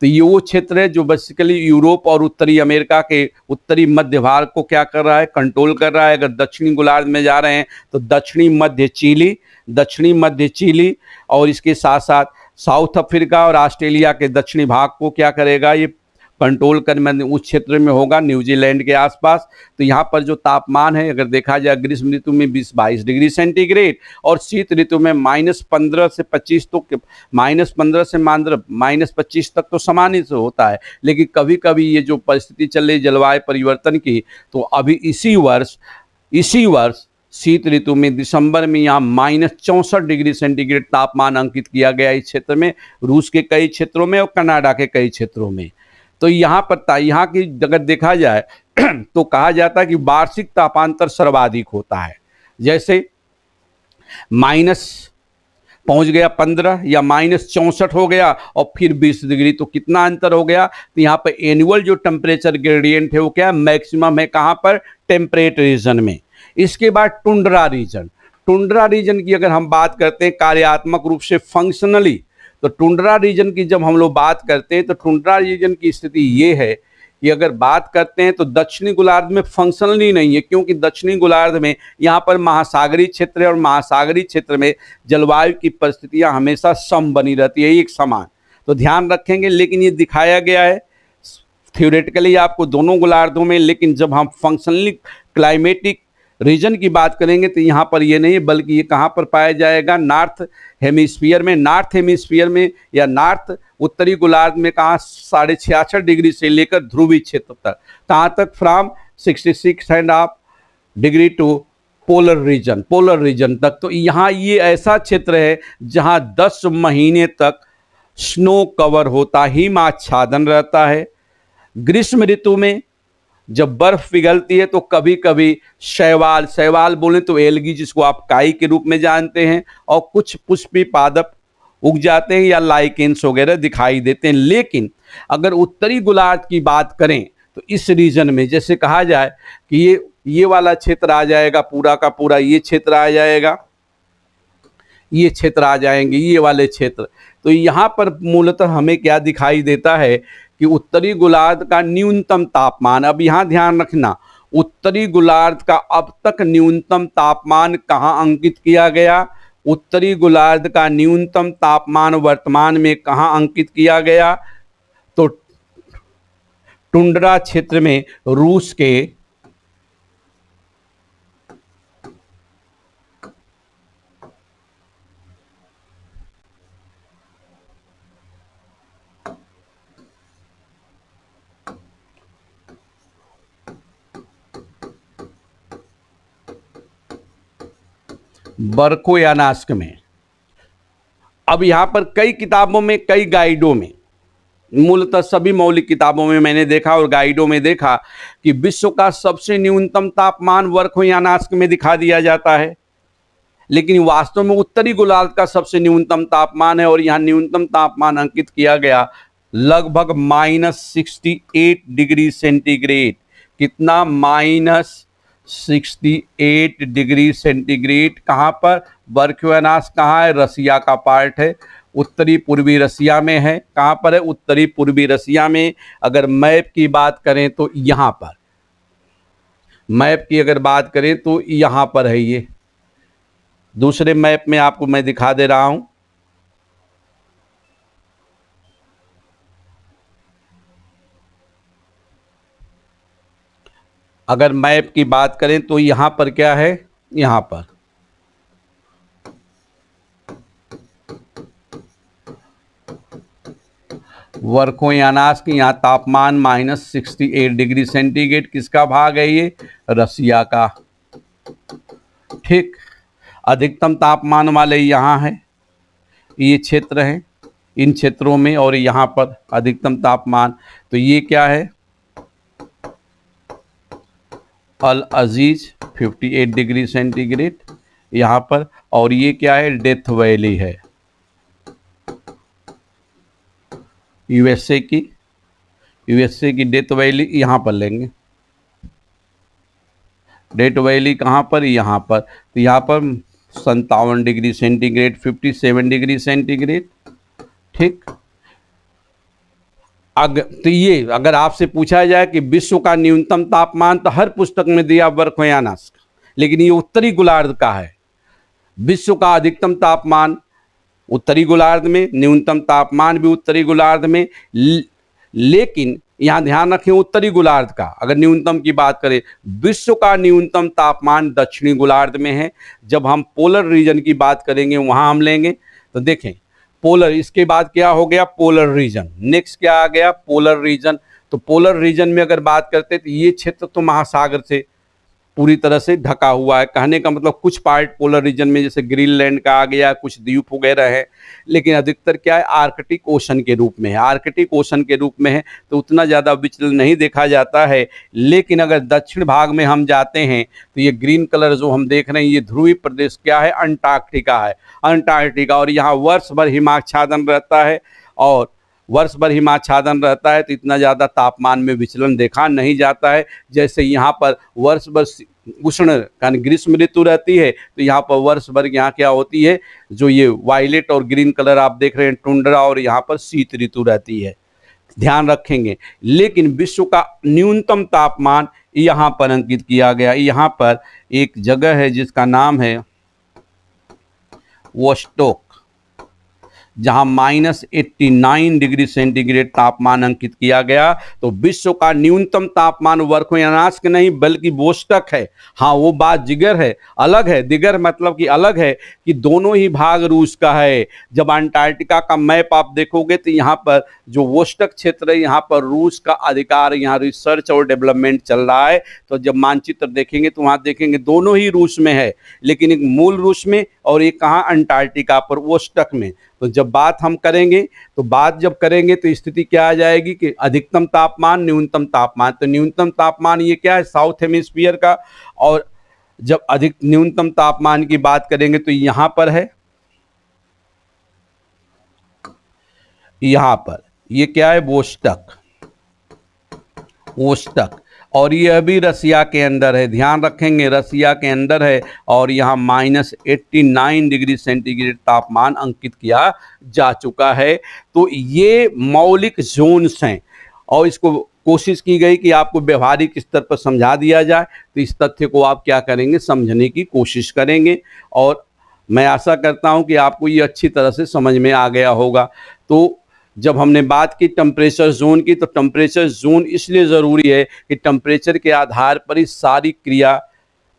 तो ये वो क्षेत्र है जो बेसिकली यूरोप और उत्तरी अमेरिका के उत्तरी मध्य भाग को क्या कर रहा है कंट्रोल कर रहा है अगर दक्षिणी गोलार्ध में जा रहे हैं तो दक्षिणी मध्य चिली दक्षिणी मध्य चिली और इसके साथ साथ साउथ अफ्रीका और ऑस्ट्रेलिया के दक्षिणी भाग को क्या करेगा ये कंट्रोल कर मैं उस क्षेत्र में होगा न्यूजीलैंड के आसपास तो यहाँ पर जो तापमान है अगर देखा जाए ग्रीष्म ऋतु में बीस बाईस डिग्री सेंटीग्रेड और शीत ऋतु में माइनस पंद्रह से पच्चीस तो माइनस पंद्रह से मांद्र माइनस पच्चीस तक तो सामान्य से होता है लेकिन कभी कभी ये जो परिस्थिति चल रही जलवायु परिवर्तन की तो अभी इसी वर्ष इसी वर्ष शीत ऋतु में दिसंबर में यहाँ माइनस चौंसठ डिग्री सेंटीग्रेड तापमान अंकित किया गया इस क्षेत्र में रूस के कई क्षेत्रों में और कनाडा के कई क्षेत्रों में तो यहाँ पर यहाँ की अगर देखा जाए तो कहा जाता है कि वार्षिक तापांतर सर्वाधिक होता है जैसे माइनस पहुंच गया पंद्रह या माइनस चौंसठ हो गया और फिर बीस डिग्री तो कितना अंतर हो गया तो यहाँ पर एनुअल जो टेम्परेचर ग्रेडियंट है वो क्या मैक्सिमम है कहाँ पर टेम्परेट रीजन में इसके बाद टुंड्रा रीजन टुंड्रा रीजन की अगर हम बात करते हैं कार्यात्मक रूप से फंक्शनली तो टुंडरा रीजन की जब हम लोग बात करते हैं तो टुंडरा रीजन की स्थिति ये है कि अगर बात करते हैं तो दक्षिणी गोलार्ध में फंक्शनली नहीं है क्योंकि दक्षिणी गोलार्ध में यहाँ पर महासागरीय क्षेत्र है और महासागरीय क्षेत्र में जलवायु की परिस्थितियाँ हमेशा सम बनी रहती है एक समान तो ध्यान रखेंगे लेकिन ये दिखाया गया है थियोरेटिकली आपको दोनों गोलार्धों में लेकिन जब हम फंक्शनली क्लाइमेटिक रीजन की बात करेंगे तो यहाँ पर ये नहीं बल्कि ये कहाँ पर पाया जाएगा नॉर्थ हेमिस्फीयर में नॉर्थ हेमिस्फीयर में या नॉर्थ उत्तरी गोलार्ध में कहाँ साढ़े छियासठ डिग्री से लेकर ध्रुवी क्षेत्र तक कहाँ तक from sixty six and half degree to polar region polar region तक तो यहाँ ये ऐसा क्षेत्र है जहाँ दस महीने तक स्नो कवर होता हिमाच्छादन रहता है ग्रीष्म ऋतु में जब बर्फ पिघलती है तो कभी कभी शैवाल शैवाल बोले तो एलगी जिसको आप काई के रूप में जानते हैं और कुछ पुष्पी पादप उग जाते हैं या लाइकेंस वगैरह दिखाई देते हैं लेकिन अगर उत्तरी गोलार्ध की बात करें तो इस रीजन में जैसे कहा जाए कि ये ये वाला क्षेत्र आ जाएगा पूरा का पूरा ये क्षेत्र आ जाएगा ये क्षेत्र आ जाएंगे ये वाले क्षेत्र तो यहाँ पर मूलतः हमें क्या दिखाई देता है कि उत्तरी गोलार्ध का न्यूनतम तापमान अब यहाँ ध्यान रखना उत्तरी गोलार्ध का अब तक न्यूनतम तापमान कहाँ अंकित किया गया उत्तरी गोलार्ध का न्यूनतम तापमान वर्तमान में कहाँ अंकित किया गया तो टुंडरा क्षेत्र में रूस के बरको या नास्क में अब यहाँ पर कई किताबों में कई गाइडों में मूलतः सभी मौलिक किताबों में मैंने देखा और गाइडों में देखा कि विश्व का सबसे न्यूनतम तापमान वर्खो या नास्क में दिखा दिया जाता है लेकिन वास्तव में उत्तरी गोलार्ध का सबसे न्यूनतम तापमान है और यहाँ न्यूनतम तापमान अंकित किया गया लगभग minus sixty eight degree centigrade कितना माइनस 68 डिग्री सेंटीग्रेड कहाँ पर बर्क्यूनास कहाँ है रसिया का पार्ट है उत्तरी पूर्वी रसिया में है कहाँ पर है उत्तरी पूर्वी रसिया में अगर मैप की बात करें तो यहाँ पर मैप की अगर बात करें तो यहाँ पर है ये दूसरे मैप में आपको मैं दिखा दे रहा हूँ अगर मैप की बात करें तो यहां पर क्या है यहां पर वर्खों अनास की यहाँ तापमान minus sixty eight degree centigrade किसका भाग है ये रसिया का ठीक अधिकतम तापमान वाले यहाँ है ये क्षेत्र हैं इन क्षेत्रों में और यहाँ पर अधिकतम तापमान तो ये क्या है अल अजीज़ 58 डिग्री सेंटीग्रेड यहाँ पर और ये क्या है डेथ वैली है यूएसए की यूएसए की डेथ वैली यहाँ पर लेंगे डेथ वैली कहाँ पर यहाँ पर तो यहाँ पर संतावन डिग्री सेंटीग्रेड 57 डिग्री सेंटीग्रेड ठीक अग, तो ये अगर आपसे पूछा जाए कि विश्व का न्यूनतम तापमान तो हर पुस्तक में दिया का लेकिन ये उत्तरी गोलार्ध का है विश्व का अधिकतम तापमान उत्तरी गोलार्ध में न्यूनतम तापमान भी उत्तरी गोलार्ध में लेकिन यहाँ ध्यान रखें उत्तरी गोलार्ध का अगर न्यूनतम की बात करें विश्व का न्यूनतम तापमान दक्षिणी गोलार्ध में है जब हम पोलर रीजन की बात करेंगे वहाँ हम लेंगे तो देखें पोलर इसके बाद क्या हो गया पोलर रीजन नेक्स्ट क्या आ गया पोलर रीजन तो पोलर रीजन में अगर बात करते तो ये क्षेत्र तो महासागर से पूरी तरह से ढका हुआ है कहने का मतलब कुछ पार्ट पोलर रीजन में जैसे ग्रीनलैंड का आ गया कुछ द्वीप वगैरह है लेकिन अधिकतर क्या है आर्कटिक ओशन के रूप में है आर्कटिक ओशन के रूप में है तो उतना ज़्यादा विचलन नहीं देखा जाता है लेकिन अगर दक्षिण भाग में हम जाते हैं तो ये ग्रीन कलर जो हम देख रहे हैं ये ध्रुवी प्रदेश क्या है अंटार्कटिका है अंटार्कटिका और यहाँ वर्ष भर हिमाच्छादन रहता है और वर्ष भर हिमाच्छादन रहता है तो इतना ज़्यादा तापमान में विचलन देखा नहीं जाता है जैसे यहाँ पर वर्ष भर उष्ण यानी ग्रीष्म ऋतु रहती है तो यहाँ पर वर्ष भर यहाँ क्या होती है जो ये वायलेट और ग्रीन कलर आप देख रहे हैं टुंडरा और यहाँ पर शीत ऋतु रहती है ध्यान रखेंगे लेकिन विश्व का न्यूनतम तापमान यहाँ पर अंकित किया गया यहाँ पर एक जगह है जिसका नाम है वोस्टोक जहां माइनस एट्टी डिग्री सेंटीग्रेड तापमान अंकित किया गया तो विश्व का न्यूनतम तापमान के नहीं बल्कि बोस्टक है हाँ वो बात जिगर है अलग है दिगर मतलब कि अलग है कि दोनों ही भाग रूस का है जब अंटार्कटिका का मैप आप देखोगे तो यहाँ पर जो वोस्टक क्षेत्र है यहाँ पर रूस का अधिकार यहाँ रिसर्च और डेवलपमेंट चल रहा है तो जब मानचित्र देखेंगे तो वहाँ देखेंगे दोनों ही रूस में है लेकिन एक मूल रूस में और एक कहाँ अंटार्कटिका पर वोस्टक में तो जब बात हम करेंगे तो बात जब करेंगे तो स्थिति क्या आ जाएगी कि अधिकतम तापमान न्यूनतम तापमान तो न्यूनतम तापमान ये क्या है साउथ हेमिस्फीयर का और जब अधिक न्यूनतम तापमान की बात करेंगे तो यहाँ पर है यहाँ पर ये क्या है वोस्टक वोस्टक और यह भी रसिया के अंदर है ध्यान रखेंगे रसिया के अंदर है और यहाँ minus eighty nine degree centigrade तापमान अंकित किया जा चुका है तो ये मौलिक जोन्स हैं और इसको कोशिश की गई कि आपको व्यवहारिक स्तर पर समझा दिया जाए तो इस तथ्य को आप क्या करेंगे समझने की कोशिश करेंगे और मैं आशा करता हूं कि आपको ये अच्छी तरह से समझ में आ गया होगा तो जब हमने बात की टम्परेचर जोन की तो टम्परेचर जोन इसलिए ज़रूरी है कि टम्परेचर के आधार पर ही सारी क्रिया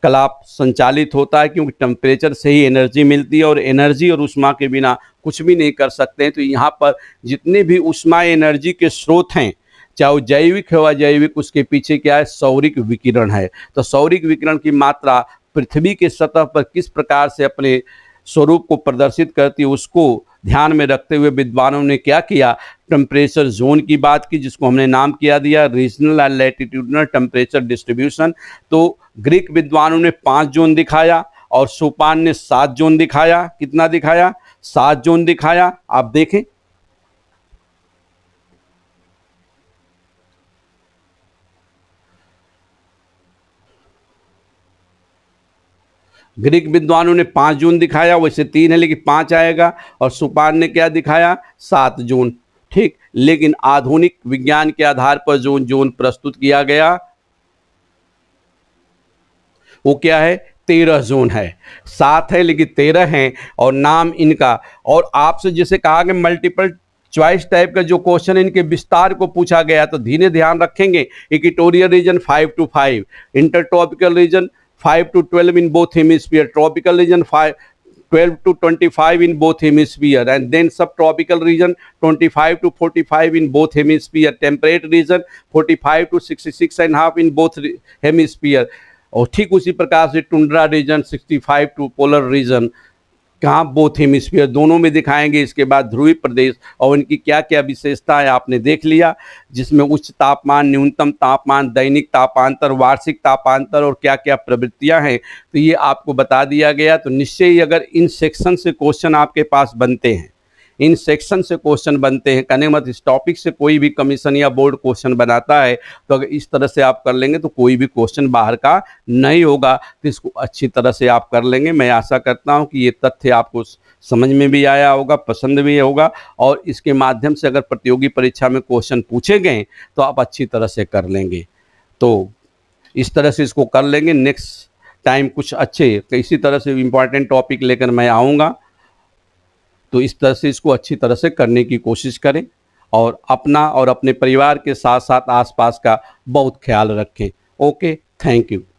कलाप संचालित होता है क्योंकि टम्परेचर से ही एनर्जी मिलती है और एनर्जी और उष्मा के बिना कुछ भी नहीं कर सकते हैं तो यहाँ पर जितने भी उष्मा एनर्जी के स्रोत हैं चाहे वो जैविक है व अजैविक उसके पीछे क्या है सौरिक विकिरण है तो सौरिक विकिरण की मात्रा पृथ्वी के सतह पर किस प्रकार से अपने स्वरूप को प्रदर्शित करती है उसको ध्यान में रखते हुए विद्वानों ने क्या किया टेम्परेचर जोन की बात की जिसको हमने नाम किया दिया regional and latitudinal temperature distribution तो ग्रीक विद्वानों ने पांच जोन दिखाया और सोपान ने सात जोन दिखाया कितना दिखाया सात जोन दिखाया आप देखें ग्रीक विद्वानों ने पाँच जून दिखाया वैसे तीन है लेकिन पाँच आएगा और सुपान ने क्या दिखाया सात जून ठीक लेकिन आधुनिक विज्ञान के आधार पर जो जोन प्रस्तुत किया गया वो क्या है तेरह जोन है सात है लेकिन तेरह हैं और नाम इनका और आपसे जैसे कहा कि मल्टीपल चॉइस टाइप का जो क्वेश्चन इनके विस्तार को पूछा गया तो धीरे ध्यान रखेंगे equatorial region five to five inter topical region 5 to 12 in both hemisphere tropical region 5 12 to 25 in both hemisphere and then subtropical region 25 to 45 in both hemisphere temperate region 45 to 66 and half in both hemisphere और oh, ठीक उसी प्रकार से tundra region 65 to polar region कहाँ both hemisphere दोनों में दिखाएंगे इसके बाद ध्रुवी प्रदेश और इनकी क्या क्या विशेषताएं आपने देख लिया जिसमें उच्च तापमान न्यूनतम तापमान दैनिक तापांतर वार्षिक तापांतर और क्या क्या प्रवृत्तियां हैं तो ये आपको बता दिया गया तो निश्चय ही अगर इन सेक्शन से क्वेश्चन आपके पास बनते हैं इन सेक्शन से क्वेश्चन बनते हैं कहने मत मतलब इस टॉपिक से कोई भी कमीशन या बोर्ड क्वेश्चन बनाता है तो अगर इस तरह से आप कर लेंगे तो कोई भी क्वेश्चन बाहर का नहीं होगा तो इसको अच्छी तरह से आप कर लेंगे मैं आशा करता हूँ कि ये तथ्य आपको समझ में भी आया होगा पसंद भी होगा और इसके माध्यम से अगर प्रतियोगी परीक्षा में क्वेश्चन पूछे गए तो आप अच्छी तरह से कर लेंगे तो इस तरह से इसको कर लेंगे नेक्स्ट टाइम कुछ अच्छे इसी तरह से इम्पॉर्टेंट टॉपिक लेकर मैं आऊँगा तो इस तरह से इसको अच्छी तरह से करने की कोशिश करें और अपना और अपने परिवार के साथ साथ आसपास का बहुत ख्याल रखें ओके थैंक यू